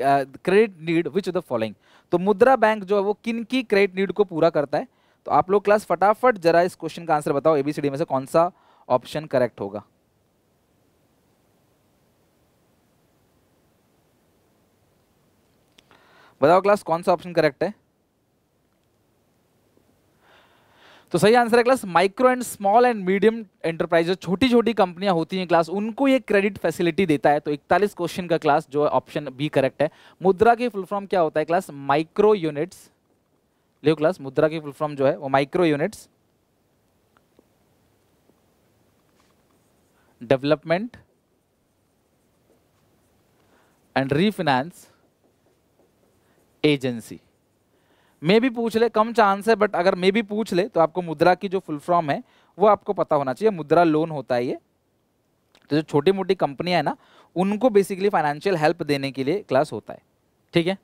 credit need which the following तो मुद्रा बैंक जो है वो किन की क्रेडिट नीड को पूरा करता है तो आप लोग क्लास फटाफट जरा इस क्वेश्चन का आंसर बताओ एबीसीडी में से कौन सा ऑप्शन करेक्ट होगा बताओ क्लास कौन सा ऑप्शन करेक्ट है तो सही आंसर है class micro and small and medium enterprise छोटी छोटी कंपनियां होती हैं क्लास उनको ये क्रेडिट फैसिलिटी देता है तो इकतालीस क्वेश्चन का क्लास जो है ऑप्शन बी करेक्ट है मुद्रा की फुल फॉर्म क्या होता है क्लास माइक्रो यूनिट्स लियो क्लास मुद्रा की फुल फॉर्म जो है वो micro units development and refinance agency मे भी पूछ ले कम चांस है बट अगर मे भी पूछ ले तो आपको मुद्रा की जो फुल फॉर्म है वो आपको पता होना चाहिए मुद्रा लोन होता है ये तो जो छोटी मोटी कंपनियां है ना उनको बेसिकली फाइनेंशियल हेल्प देने के लिए क्लास होता है ठीक है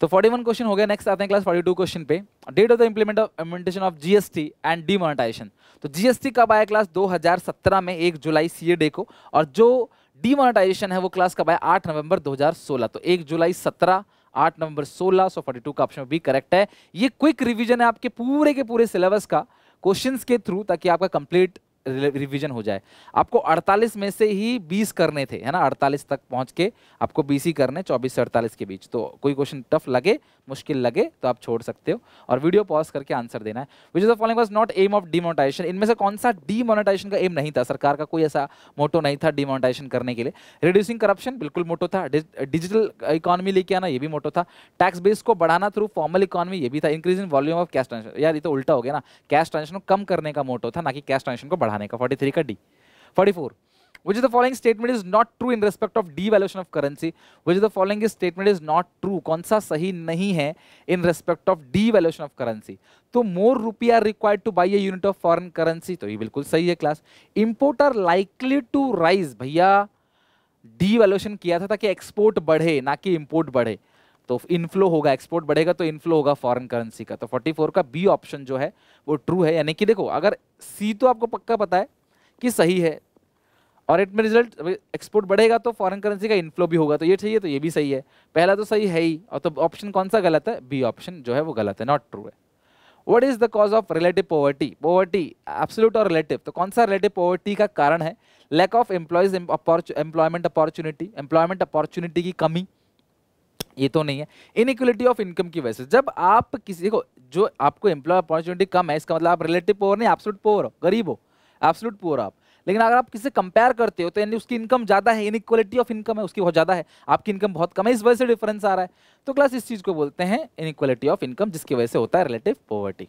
तो 41 क्वेश्चन हो गया नेक्स्ट आते हैं क्लास 42 क्वेश्चन पे date of the implement implementation of GST and demonetization तो जीएसटी कब आया क्लास 2017 में एक जुलाई सी सीएडे को और जो डीमोनेटाइजेशन है वो क्लास कब आया 8 नवंबर 2016 तो एक जुलाई 17 आठ नवंबर सोलह सौ फोर्टी टू का ऑप्शन बी करेक्ट है ये क्विक रिविजन है आपके पूरे के पूरे सिलेबस का क्वेश्चंस के थ्रू ताकि आपका कंप्लीट रिविजन हो जाए आपको 48 में से ही 20 करने थे है ना 48 तक पहुंच के आपको ही करने 24 से 48 के बीच तो कोई क्वेश्चन टफ लगे मुश्किल लगे तो आप छोड़ सकते हो और वीडियो पॉज करके आंसर देना है which is the following was not aim of demonetization इनमें से कौन सा डिमोनेटाइजेशन का एम नहीं था सरकार का कोई ऐसा मोटो नहीं था डिमोनेटाइजेशन करने के लिए रिड्यूसिंग करप्शन बिल्कुल मोटो था डिजिटल इकोनॉमी लेके आना ये भी मोटो था टैक्स बेस को बढ़ाना थ्रू फॉर्मल इकोनॉमी ये भी था increase in volume of cash transfer यार ये तो उल्टा हो गया ना कैश ट्रांसफर कम करने का मोटो था ना कि कैश ट्रांसफर को बढ़ा बढ़ाने का 43 का D 44 four which is the following statement is not true in respect of devaluation of currency which is the following statement is not true कौन सा सही नहीं है in respect of devaluation of currency तो more rupee are required to buy a unit of foreign currency तो ये बिल्कुल सही है class import are likely to rise भैया डी वैल्यूशन किया था ताकि एक्सपोर्ट बढ़े ना कि इम्पोर्ट बढ़े तो इनफ्लो होगा एक्सपोर्ट बढ़ेगा तो इनफ्लो होगा फॉरेन करेंसी का तो 44 का बी ऑप्शन जो है वो ट्रू है यानी कि देखो अगर सी तो आपको पक्का पता है कि सही है और इट में रिजल्ट एक्सपोर्ट बढ़ेगा तो फॉरेन करेंसी का इनफ्लो भी होगा तो ये चाहिए तो ये भी सही है पहला तो सही है ही और तो ऑप्शन कौन सा गलत है बी ऑप्शन जो है वो गलत है नॉट ट्रू है what is the cause of relative poverty poverty absolute और रिलेटिव तो कौन सा रिलेटिव पॉवर्टी का कारण है lack of employees employment opportunity employment opportunity की कमी ये तो नहीं है इनक्वलिटी ऑफ इनकम की वजह से जब आप किसी को जो आपको एम्प्लॉय अपॉर्चुनिटी कम है इसका मतलब आप रिलेटिव पोअर नहीं एब्सोलूट पोअर हो गरीब हो एब्सोलूट पोअर आप लेकिन अगर आप किसी कंपेयर करते हो तो यानी उसकी इनकम ज़्यादा है इनक्वलिटी ऑफ इनकम है उसकी बहुत ज़्यादा है आपकी इनकम बहुत कम है इस वजह से डिफरेंस आ रहा है तो क्लास इस चीज़ को बोलते हैं इनक्वलिटी ऑफ इनकम जिसकी वजह से होता है relative poverty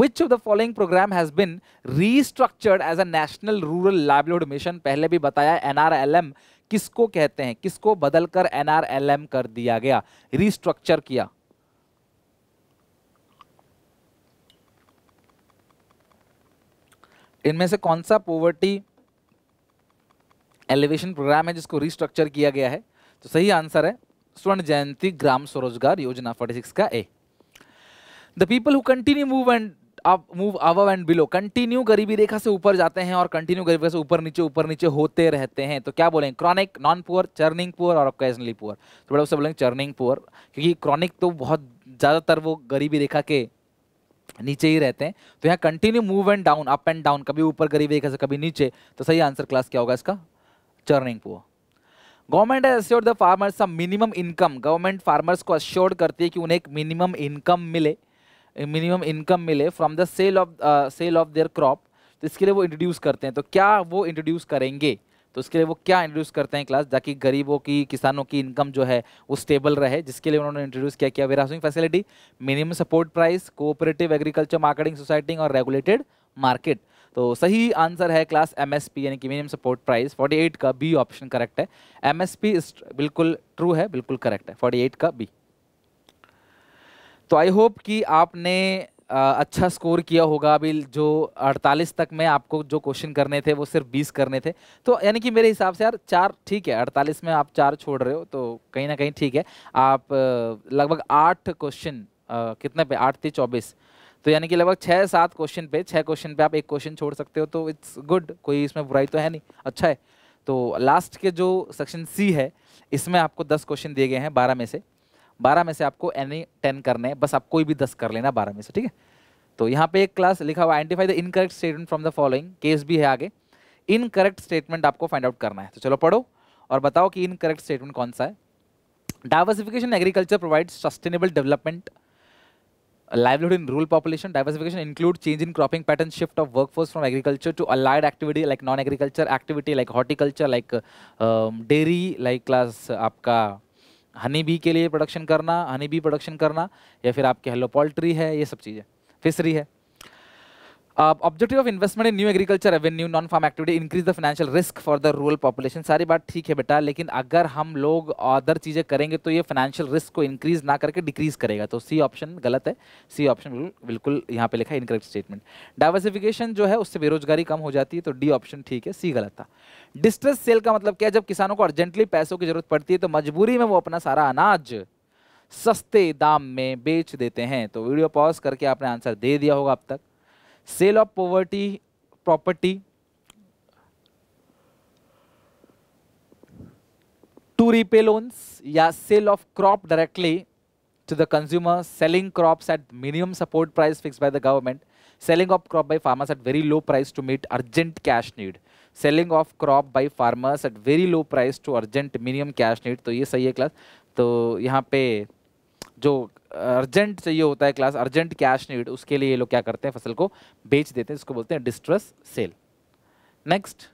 which of the following program has been restructured as a national rural livelihood mission पहले भी बताया NRLM किसको कहते हैं किसको बदलकर एनआरएलएम कर दिया गया रिस्ट्रक्चर किया इनमें से कौन सा पोवर्टी एलिवेशन प्रोग्राम है जिसको रिस्ट्रक्चर किया गया है तो सही आंसर है स्वर्ण जयंती ग्राम स्वरोजगार योजना 46 का a the people who continue move and आप move above and below continue गरीबी रेखा से ऊपर जाते हैं और कंटिन्यू गरीबी से ऊपर नीचे ऊपर नीचे होते रहते हैं तो क्या बोलेंगे chronic non poor churning poor और ऑकेजनली पुअर तो बड़े उससे बोलेंगे चर्निंग पुअर क्योंकि क्रॉनिक तो बहुत ज़्यादातर वो गरीबी रेखा के नीचे ही रहते हैं तो यहाँ continue move and down up and down कभी ऊपर गरीबी रेखा से कभी नीचे तो सही आंसर क्लास क्या होगा इसका churning poor government assure the farmers minimum income government farmers को अश्योर करती है कि उन्हें एक मिनिमम इनकम मिले मिनिमम इनकम मिले from the sale of sale of their crop तो इसके लिए वो इंट्रोड्यूस करते हैं तो क्या वो इंट्रोड्यूस करेंगे तो इसके लिए वो क्या इंट्रोड्यूस करते हैं क्लास ताकि गरीबों की किसानों की इनकम जो है वो स्टेबल रहे जिसके लिए उन्होंने इंट्रोड्यूस किया क्या warehousing facility minimum support price cooperative agriculture marketing society और रेगुलेटेड मार्केट तो सही आंसर है क्लास एमएसपी यानी कि मिनिमम सपोर्ट प्राइस 48 का बी ऑप्शन करेक्ट है एमएसपी बिल्कुल ट्रू है बिल्कुल करेक्ट है 48 का बी तो आई होप कि आपने अच्छा स्कोर किया होगा अभी जो 48 तक में आपको जो क्वेश्चन करने थे वो सिर्फ 20 करने थे तो यानी कि मेरे हिसाब से यार चार ठीक है 48 में आप चार छोड़ रहे हो तो कहीं ना कहीं ठीक है आप लगभग आठ क्वेश्चन कितने पे आठ थी चौबीस तो यानी कि लगभग छः सात क्वेश्चन पे छः क्वेश्चन पे आप एक क्वेश्चन छोड़ सकते हो तो इट्स गुड कोई इसमें बुराई तो है नहीं अच्छा है तो लास्ट के जो सेक्शन सी है इसमें आपको दस क्वेश्चन दिए गए हैं बारह में से बारह में से आपको एनी टेन करने हैं बस आप कोई भी दस कर लेना बारह में से ठीक है तो यहाँ पे एक क्लास लिखा हुआ identify the incorrect statement from the following case भी है आगे इनकरेक्ट स्टेटमेंट आपको फाइंड आउट करना है तो चलो पढ़ो और बताओ कि इनकरेक्ट स्टेटमेंट कौन सा है diversification agriculture provide sustainable development livelihood in rural population diversification include change in cropping pattern shift of work workforce from agriculture to allied activity like non agriculture activity like horticulture like dairy like class आपका हनी बी के लिए प्रोडक्शन करना हनी बी प्रोडक्शन करना या फिर आपके हेलो पोल्ट्री है ये सब चीज़ें फिशरी है Uh, objective of investment in new agriculture revenue non farm activity increase the financial risk for the rural population सारी बात ठीक है बेटा लेकिन अगर हम लोग अदर चीज़ें करेंगे तो ये फाइनेंशियल रिस्क को इंक्रीज ना करके डिक्रीज करेगा तो सी ऑप्शन गलत है सी ऑप्शन बिल्कुल यहाँ पे लिखा है इनकरेक्ट स्टेटमेंट डाइवर्सिफिकेशन जो है उससे बेरोजगारी कम हो जाती है तो डी ऑप्शन ठीक है सी गलत था डिस्ट्रेस सेल का मतलब क्या है जब किसानों को अर्जेंटली पैसों की जरूरत पड़ती है तो मजबूरी में वो अपना सारा अनाज सस्ते दाम में बेच देते हैं तो वीडियो पॉज करके आपने आंसर दे दिया होगा अब तक sale of poverty property to repay loans या sale of crop directly to the consumer selling crop at minimum support price fix by the government selling of crop by farmers at very low price to meet urgent cash need selling of crop by farmers at very low price to urgent minimum cash need तो ये सही है क्लास तो यहाँ पे जो अर्जेंट चाहिए होता है क्लास अर्जेंट कैश नीड उसके लिए ये लोग क्या करते हैं फसल को बेच देते हैं इसको बोलते हैं distress sale next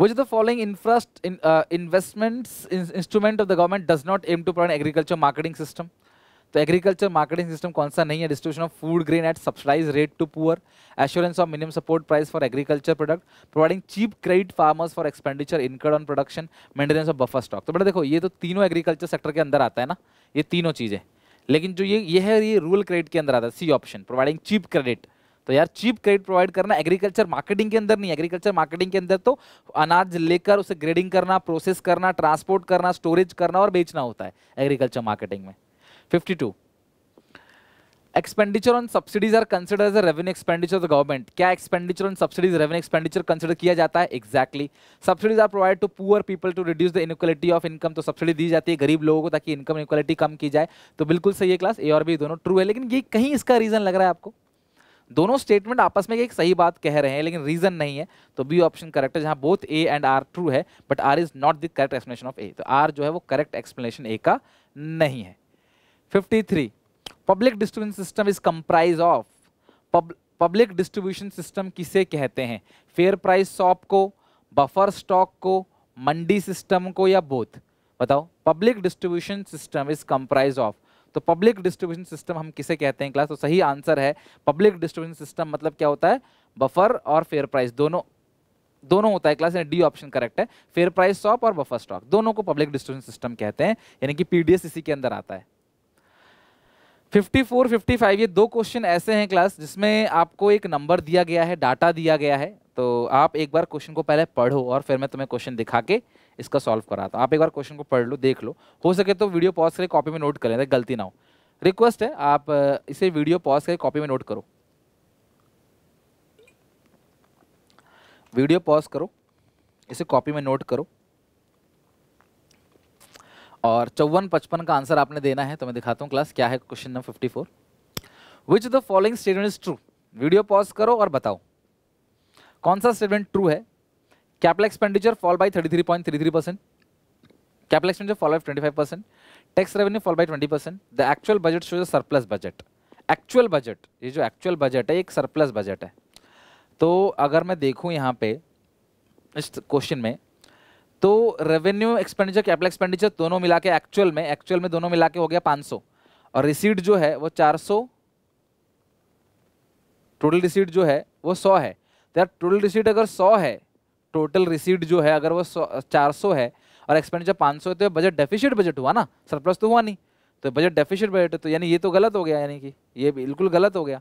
which the following infra investments instrument of the government does not aim to provide agriculture marketing system तो एग्रीकल्चर मार्केटिंग सिस्टम कौन सा नहीं है distribution of food grain at subsidize rate to poor assurance of minimum support price for agriculture product providing cheap credit farmers for expenditure incurred on production maintenance of buffer stock तो बेटा देखो ये तो तीनों एग्रीकल्चर सेक्टर के अंदर आता है ना ये तीनों चीज़ें लेकिन जो ये ये है ये रूरल क्रेडिट के अंदर आता है C option providing cheap credit तो यार चीप क्रेडिट प्रोवाइड करना एग्रीकल्चर मार्केटिंग के अंदर नहीं एग्रीकल्चर मार्केटिंग के अंदर तो अनाज लेकर उसे ग्रेडिंग करना प्रोसेस करना ट्रांसपोर्ट करना स्टोरेज करना और बेचना होता है एग्रीकल्चर मार्केटिंग में 52 expenditure on subsidies are consider as a revenue expenditure of the government क्या expenditure on subsidies revenue expenditure consider किया जाता है exactly subsidies are provide to poor people to reduce the inequality of income तो सब्सिडी दी जाती है गरीब लोगों को ताकि इनकम इक्वालिटी कम की जाए तो बिल्कुल सही है क्लास ए और बी दोनों ट्रू है लेकिन ये कहीं इसका रीजन लग रहा है आपको दोनों स्टेटमेंट आपस में एक सही बात कह रहे हैं लेकिन रीजन नहीं है तो बी ऑप्शन करेक्ट है जहां both A and R true है but R is not the correct explanation of A तो आर जो है वो करेक्ट एक्सप्लेनेशन ए का नहीं है 53 public distribution system is comprise of public distribution system किसे कहते हैं फेयर प्राइस शॉप को बफर स्टॉक को मंडी सिस्टम को या बोथ बताओ public distribution system is comprise of तो पब्लिक डिस्ट्रीब्यूशन सिस्टम हम किसे कहते हैं क्लास तो सही आंसर है पब्लिक डिस्ट्रीब्यूशन सिस्टम मतलब क्या होता है बफर और फेयर प्राइस दोनों दोनों होता है क्लास डी ऑप्शन करेक्ट है फेयर प्राइस शॉप और बफर स्टॉक दोनों को पब्लिक डिस्ट्रीब्यूशन सिस्टम कहते हैं यानी कि पीडीएस इसी के अंदर आता है 54, 55 ये दो क्वेश्चन ऐसे हैं क्लास जिसमें आपको एक नंबर दिया गया है डाटा दिया गया है तो आप एक बार क्वेश्चन को पहले पढ़ो और फिर मैं तुम्हें क्वेश्चन दिखा के इसका सॉल्व कराता हूँ आप एक बार क्वेश्चन को पढ़ लो देख लो हो सके तो वीडियो पॉज करके कॉपी में नोट कर लें गलती ना हो रिक्वेस्ट है आप इसे वीडियो पॉज करके कॉपी में नोट करो वीडियो पॉज करो इसे कॉपी में नोट करो और चौवन पचपन का आंसर आपने देना है तो मैं दिखाता हूँ क्लास क्या है question number fifty four which the following statement is true video pause करो और बताओ कौन सा स्टेटमेंट ट्रू है capital expenditure fall by thirty three point three three percent capital expenditure fall by twenty five percent tax revenue fall by twenty percent the actual budget the surplus budget actual budget ये जो एक्चुअल बजट है एक सरप्लस बजट है तो अगर मैं देखूँ यहाँ पे इस क्वेश्चन में तो रेवेन्यू एक्सपेंडिचर कैपिटल एक्सपेंडिचर दोनों मिला के एक्चुअल में एक्चुअल में दोनों मिला के हो गया 500 और रिसीट जो है वो 400 टोटल रिसीट जो है वो 100 है तो यार टोटल रिसीट अगर 100 है टोटल रिसीट जो है अगर वो चार सौ है और एक्सपेंडिचर पाँच सौ है तो बजट डेफिशिट बजट हुआ ना सरप्लस तो हुआ नहीं तो बजट डेफिशिट बजट तो यानी ये तो गलत हो गया यानी कि ये बिल्कुल गलत हो गया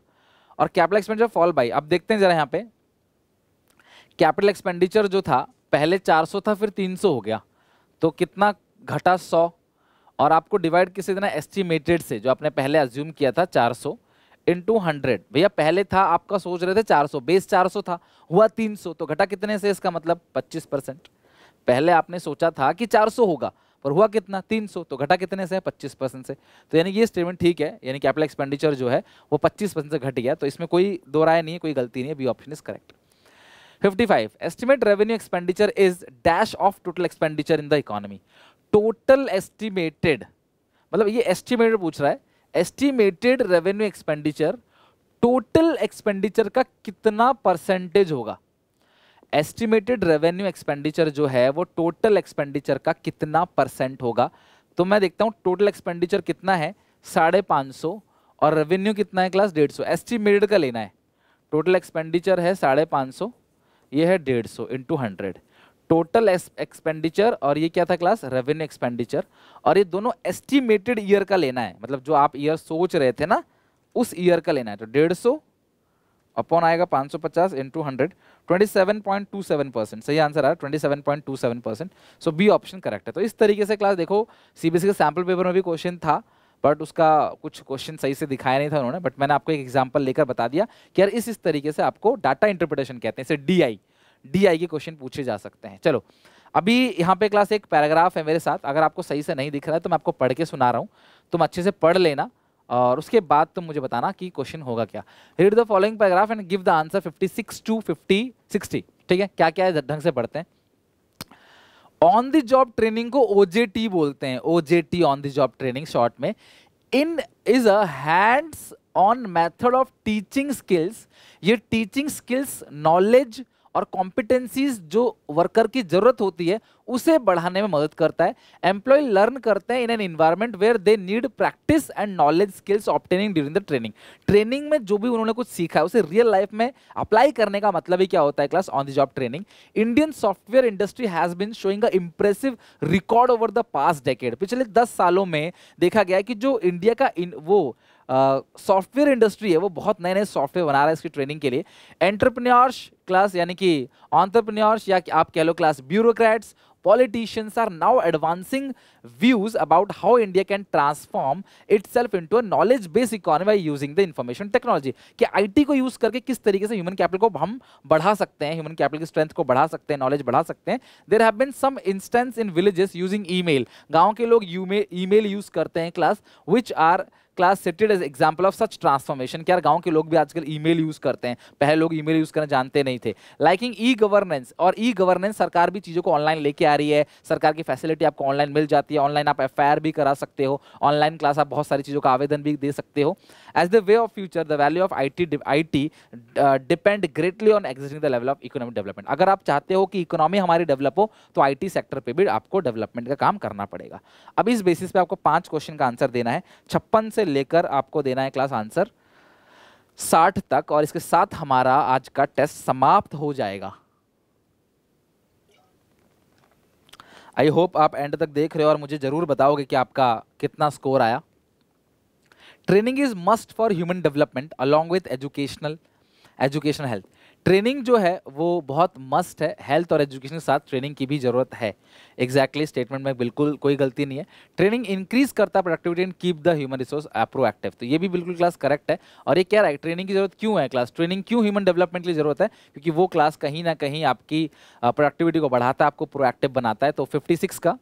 और कैपिटल एक्सपेंडिचर फॉल बाई अब देखते हैं जरा यहाँ पे कैपिटल एक्सपेंडिचर जो था पहले 400 था फिर 300 हो गया तो कितना घटा 100 और आपको डिवाइड किसी देना एस्टिमेटेड से जो आपने पहले अज्यूम किया था 400 सौ इंटू हंड्रेड भैया पहले था आपका सोच रहे थे 400 बेस 400 था हुआ 300 तो घटा कितने से इसका मतलब 25 परसेंट पहले आपने सोचा था कि 400 होगा पर हुआ कितना 300 तो घटा कितने से है 25 परसेंट से तो यानी ये स्टेटमेंट ठीक है यानी कैपिटल एक्सपेंडिचर जो है वो 25 परसेंट से घट गया तो इसमें कोई दो राय नहीं है कोई गलती नहीं है B option is correct 55 estimate revenue expenditure is dash of total expenditure in the economy total estimated मतलब ये estimated पूछ रहा है estimated revenue expenditure total expenditure का कितना percentage होगा एस्टिमेटेड रेवेन्यू एक्सपेंडिचर जो है वो टोटल एक्सपेंडिचर का कितना परसेंट होगा तो मैं देखता हूँ टोटल एक्सपेंडिचर कितना है साढ़े पाँच सौ और रेवेन्यू कितना है क्लास डेढ़ सौ एस्टिमेटेड का लेना है टोटल एक्सपेंडिचर है साढ़े पाँच सौ ये है डेढ़ सौ इंटू हंड्रेड टोटल एक्सपेंडिचर और ये क्या था क्लास रेवेन्यू एक्सपेंडिचर और ये दोनों एस्टिमेटेड ईयर का लेना है मतलब जो आप ईयर सोच रहे थे ना उस ईयर का लेना है तो डेढ़ सौ अपॉन आएगा पाँच सौ पचास into hundred twenty seven point two seven percent सही आंसर आया twenty seven point two seven percent so B option correct है तो इस तरीके से क्लास देखो सीबीएसई के सैम्पल पेपर में भी क्वेश्चन था बट उसका कुछ क्वेश्चन सही से दिखाया नहीं था उन्होंने बट मैंने आपको एक एग्जाम्पल लेकर बता दिया कि यार इस इस तरीके से आपको डाटा इंटरप्रिटेशन कहते हैं इसे डी आई डी आई के क्वेश्चन पूछे जा सकते हैं चलो अभी यहाँ पे क्लास एक पैराग्राफ है मेरे साथ अगर आपको सही से नहीं दिख रहा है तो मैं आपको पढ़ के सुना रहा हूँ तुम अच्छे से पढ़ लेना और उसके बाद तुम मुझे बताना कि क्वेश्चन होगा क्या read the following paragraph and give the answer six to fifty sixty ठीक है क्या क्या है ढंग से पढ़ते हैं ऑन द जॉब ट्रेनिंग को ओजेटी बोलते हैं OJT on the job training short में in is a hands on method of teaching skills ये टीचिंग स्किल्स नॉलेज और कॉम्पिटेंसीज जो वर्कर की जरूरत होती है उसे बढ़ाने में मदद करता है एम्प्लॉय लर्न करते हैं in an environment where they need practice and knowledge skills obtaining during the training training में जो भी उन्होंने कुछ सीखा है उसे रियल लाइफ में अप्लाई करने का मतलब ही क्या होता है class on the job training Indian software industry has been showing a impressive record over the past decade पिछले दस सालों में देखा गया कि जो इंडिया का इन, वो सॉफ्टवेयर इंडस्ट्री है वो बहुत नए नए सॉफ्टवेयर बना रहा है इसकी ट्रेनिंग के लिए एंटरप्रेन्योर्स क्लास यानी कि ऑन्टरप्रन्योर्स या आप कह लो class bureaucrats politicians are now advancing how India can transform itself itself into a knowledge based economy by using the information technology कि IT को यूज करके किस तरीके से ह्यूमन कैपिटल को हम बढ़ा सकते हैं ह्यूमन कैपिटल की स्ट्रेंथ को बढ़ा सकते हैं नॉलेज बढ़ा सकते हैं there have been some instance in villages using mail गाँव के लोग ई मेल यूज करते हैं class which are class cited as example of such transformation क्या गाँव के लोग भी आजकल ईमेल यूज करते हैं पहले लोग ईमेल यूज करना जानते नहीं थे लाइकिंग ई गवर्नेंस और ई गवर्नेंस सरकार भी चीज़ों को ऑनलाइन लेके आ रही है सरकार की फैसिलिटी आपको ऑनलाइन मिल जाती है ऑनलाइन आप एफ भी करा सकते हो ऑनलाइन क्लास आप बहुत सारी चीज़ों का आवेदन भी दे सकते हो as the way of future the value of I T depend greatly on existing the level of economic development अगर आप चाहते हो कि इकोनॉमी हमारी डेवलप हो तो आईटी सेक्टर पर भी आपको डेवलपमेंट का काम करना पड़ेगा अब इस बेसिस पे आपको पांच क्वेश्चन का आंसर देना है छप्पन से लेकर आपको देना है क्लास आंसर साठ तक और इसके साथ हमारा आज का टेस्ट समाप्त हो जाएगा आई होप आप एंड तक देख रहे हो और मुझे ज़रूर बताओगे कि आपका कितना स्कोर आया training is must for human development along with educational education health training जो है वो बहुत मस्ट है हेल्थ और एजुकेशन के साथ ट्रेनिंग की भी ज़रूरत है एग्जैक्टली exactly, स्टेटमेंट में बिल्कुल कोई गलती नहीं है ट्रेनिंग इंक्रीज करता है productivity and keep the human resource proactive तो ये भी बिल्कुल क्लास करेक्ट है और ये क्या रहा है ट्रेनिंग की जरूरत क्यों है क्लास ट्रेनिंग क्यों ह्यूमन डेवलपमेंट की जरूरत है क्योंकि वो क्लास कहीं ना कहीं आपकी प्रोडक्टिविटी को बढ़ाता है आपको प्रोएक्टिव बनाता है तो फिफ्टी का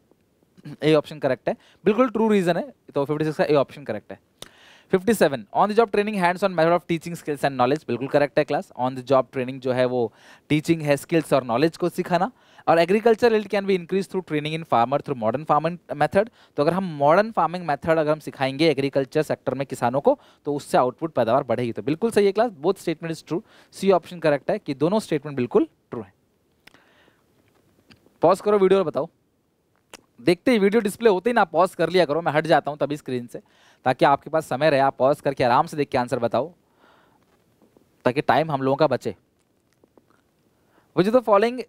ए ऑप्शन करेक्ट है बिल्कुल ट्रू रीज़न है तो फिफ्टी का ए ऑप्शन करेक्ट है fifty seven on the job training hands on method of teaching skills and knowledge बिल्कुल करेक्ट है class on the job training जो है वो टीचिंग है स्किल्स और नॉलेज को सिखाना और एग्रीकल्चर इल्ड कैन भी increase through training in farmer through modern farming method तो अगर हम मॉडर्न फार्मिंग मेथड अगर हम सिखाएंगे एग्रीकल्चर सेक्टर में किसानों को तो उससे आउटपुट पैदावार बढ़ेगी तो बिल्कुल सही है class both statement is true C option correct है कि दोनों स्टेटमेंट बिल्कुल ट्रू है पॉज करो वीडियो और बताओ देखते ही वीडियो डिस्प्ले होते ही ना पॉज कर लिया करो मैं हट जाता हूँ तभी स्क्रीन से ताकि आपके पास समय रहे आप पॉज करके आराम से देख के आंसर बताओ ताकि टाइम हम लोगों का बचे which uh, of the following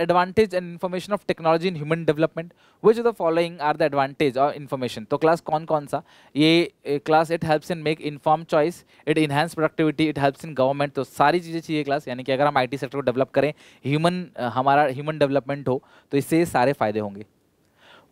advantage and information of technology in human development human development following are the following of information तो क्लास कौन कौन सा ये class it helps in make inform choice it enhance productivity it helps in government तो सारी चीज़ें चाहिए क्लास यानी कि अगर हम आई टी सेक्टर को डेवलप करें ह्यूमन uh, हमारा ह्यूमन डेवलपमेंट हो तो इससे सारे फायदे होंगे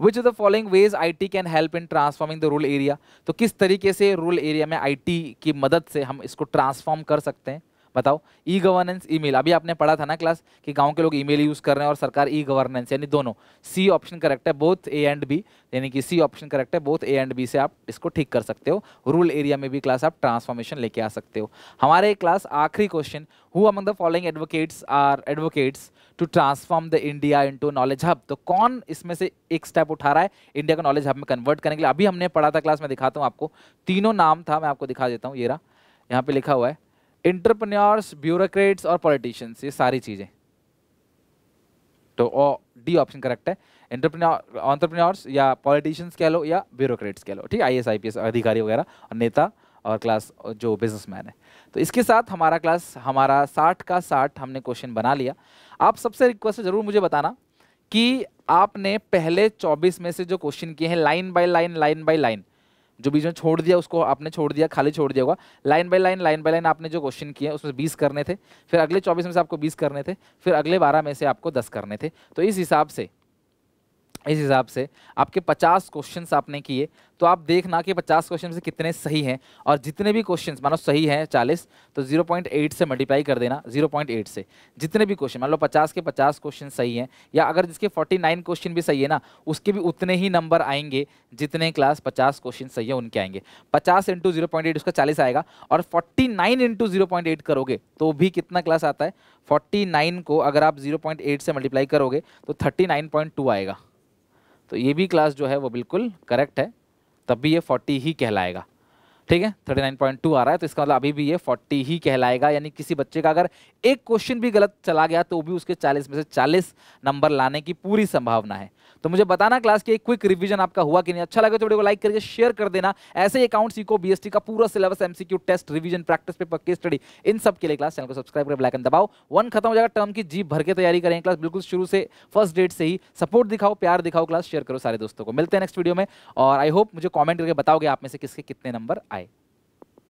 which of the following ways I T can help in transforming the rural area तो किस तरीके से रूरल एरिया में टी की मदद से हम इसको ट्रांसफॉर्म कर सकते हैं बताओ ई गवर्नेंस ईमेल अभी आपने पढ़ा था ना क्लास कि गांव के लोग ईमेल यूज़ कर रहे हैं और सरकार ई गवर्नेंस यानी दोनों सी ऑप्शन करेक्ट है बोथ ए एंड बी यानी कि सी ऑप्शन करेक्ट है बोथ ए एंड बी से आप इसको ठीक कर सकते हो रूरल एरिया में भी क्लास आप ट्रांसफॉर्मेशन लेके आ सकते हो हमारे क्लास आखिरी question who among the following advocates are advocates to transform the India to knowledge hub तो कौन इसमें से एक स्टेप उठा रहा है इंडिया को नॉलेज हब में कन्वर्ट करने के लिए अभी हमने पढ़ा था क्लास में दिखाता हूँ आपको तीनों नाम था मैं आपको दिखा देता हूँ ये रहा यहाँ पे लिखा हुआ है इंटरप्रन्योर्स ब्यूरोक्रेट्स और पॉलिटिशियंस ये सारी चीज़ें तो डी ऑप्शन करेक्ट है इंटरप्रन्योर ऑन्टरप्रन्योर्स या पॉलिटिशियंस कह लो या ब्यूरोक्रेट्स कह लो ठीक है पी एस अधिकारी वगैरह और नेता और क्लास जो बिजनेसमैन है तो इसके साथ हमारा क्लास हमारा साठ का साठ हमने क्वेश्चन बना लिया आप सबसे रिक्वेस्ट ज़रूर मुझे बताना कि आपने पहले 24 में से जो क्वेश्चन किए हैं line by line line by line जो बीच में छोड़ दिया उसको आपने छोड़ दिया खाली छोड़ दिया होगा line by line line by line आपने जो क्वेश्चन किए उसमें बीस करने थे फिर अगले चौबीस में से आपको बीस करने थे फिर अगले बारह में से आपको दस करने थे तो इस हिसाब से इस हिसाब से आपके पचास क्वेश्चन आपने किए तो आप देखना कि 50 क्वेश्चन से कितने सही हैं और जितने भी क्वेश्चन मानो सही हैं 40 तो 0.8 से मल्टीप्लाई कर देना 0.8 से जितने भी क्वेश्चन मान लो 50 के 50 क्वेश्चन सही हैं या अगर जिसके 49 क्वेश्चन भी सही है ना उसके भी उतने ही नंबर आएंगे जितने क्लास पचास क्वेश्चन सही है उनके आएंगे पचास इंटू उसका चालीस आएगा और फोर्टी नाइन इंटू करोगे तो भी कितना क्लास आता है फोर्टी को अगर आप जीरो से मल्टीप्लाई करोगे तो थर्टी आएगा तो ये भी क्लास जो है वो बिल्कुल करेक्ट है तब भी ये फोर्टी ही कहलाएगा ठीक है थर्टी नाइन पॉइंट टू आ रहा है तो इसका मतलब अभी भी ये फोर्टी ही कहलाएगा यानी किसी बच्चे का अगर एक क्वेश्चन भी गलत चला गया तो भी उसके चालीस में से चालीस नंबर लाने की पूरी संभावना है तो मुझे बताना क्लास की एक क्विक रिविजन आपका हुआ कि नहीं अच्छा लगे तो वीडियो को लाइक करके शेयर कर देना ऐसे अकाउंट सीखो बीएसटी का पूरा syllabus MCQ test revision practice paper की स्टडी इन सब के लिए क्लास चैनल को सब्सक्राइब कर ब्लैकन दबाओ वन खत्म हो जाएगा टर्म की जीप भर के तैयारी करें क्लास बिल्कुल शुरू से फर्स्ट डेट से ही सपोर्ट दिखाओ प्यार दिखाओ क्लास शेयर करो सारे दोस्तों को मिलते हैं नेक्स्ट वीडियो में और आई होप मुझे कॉमेंट करके बताओगे आप में से किसके कितने नंबर आए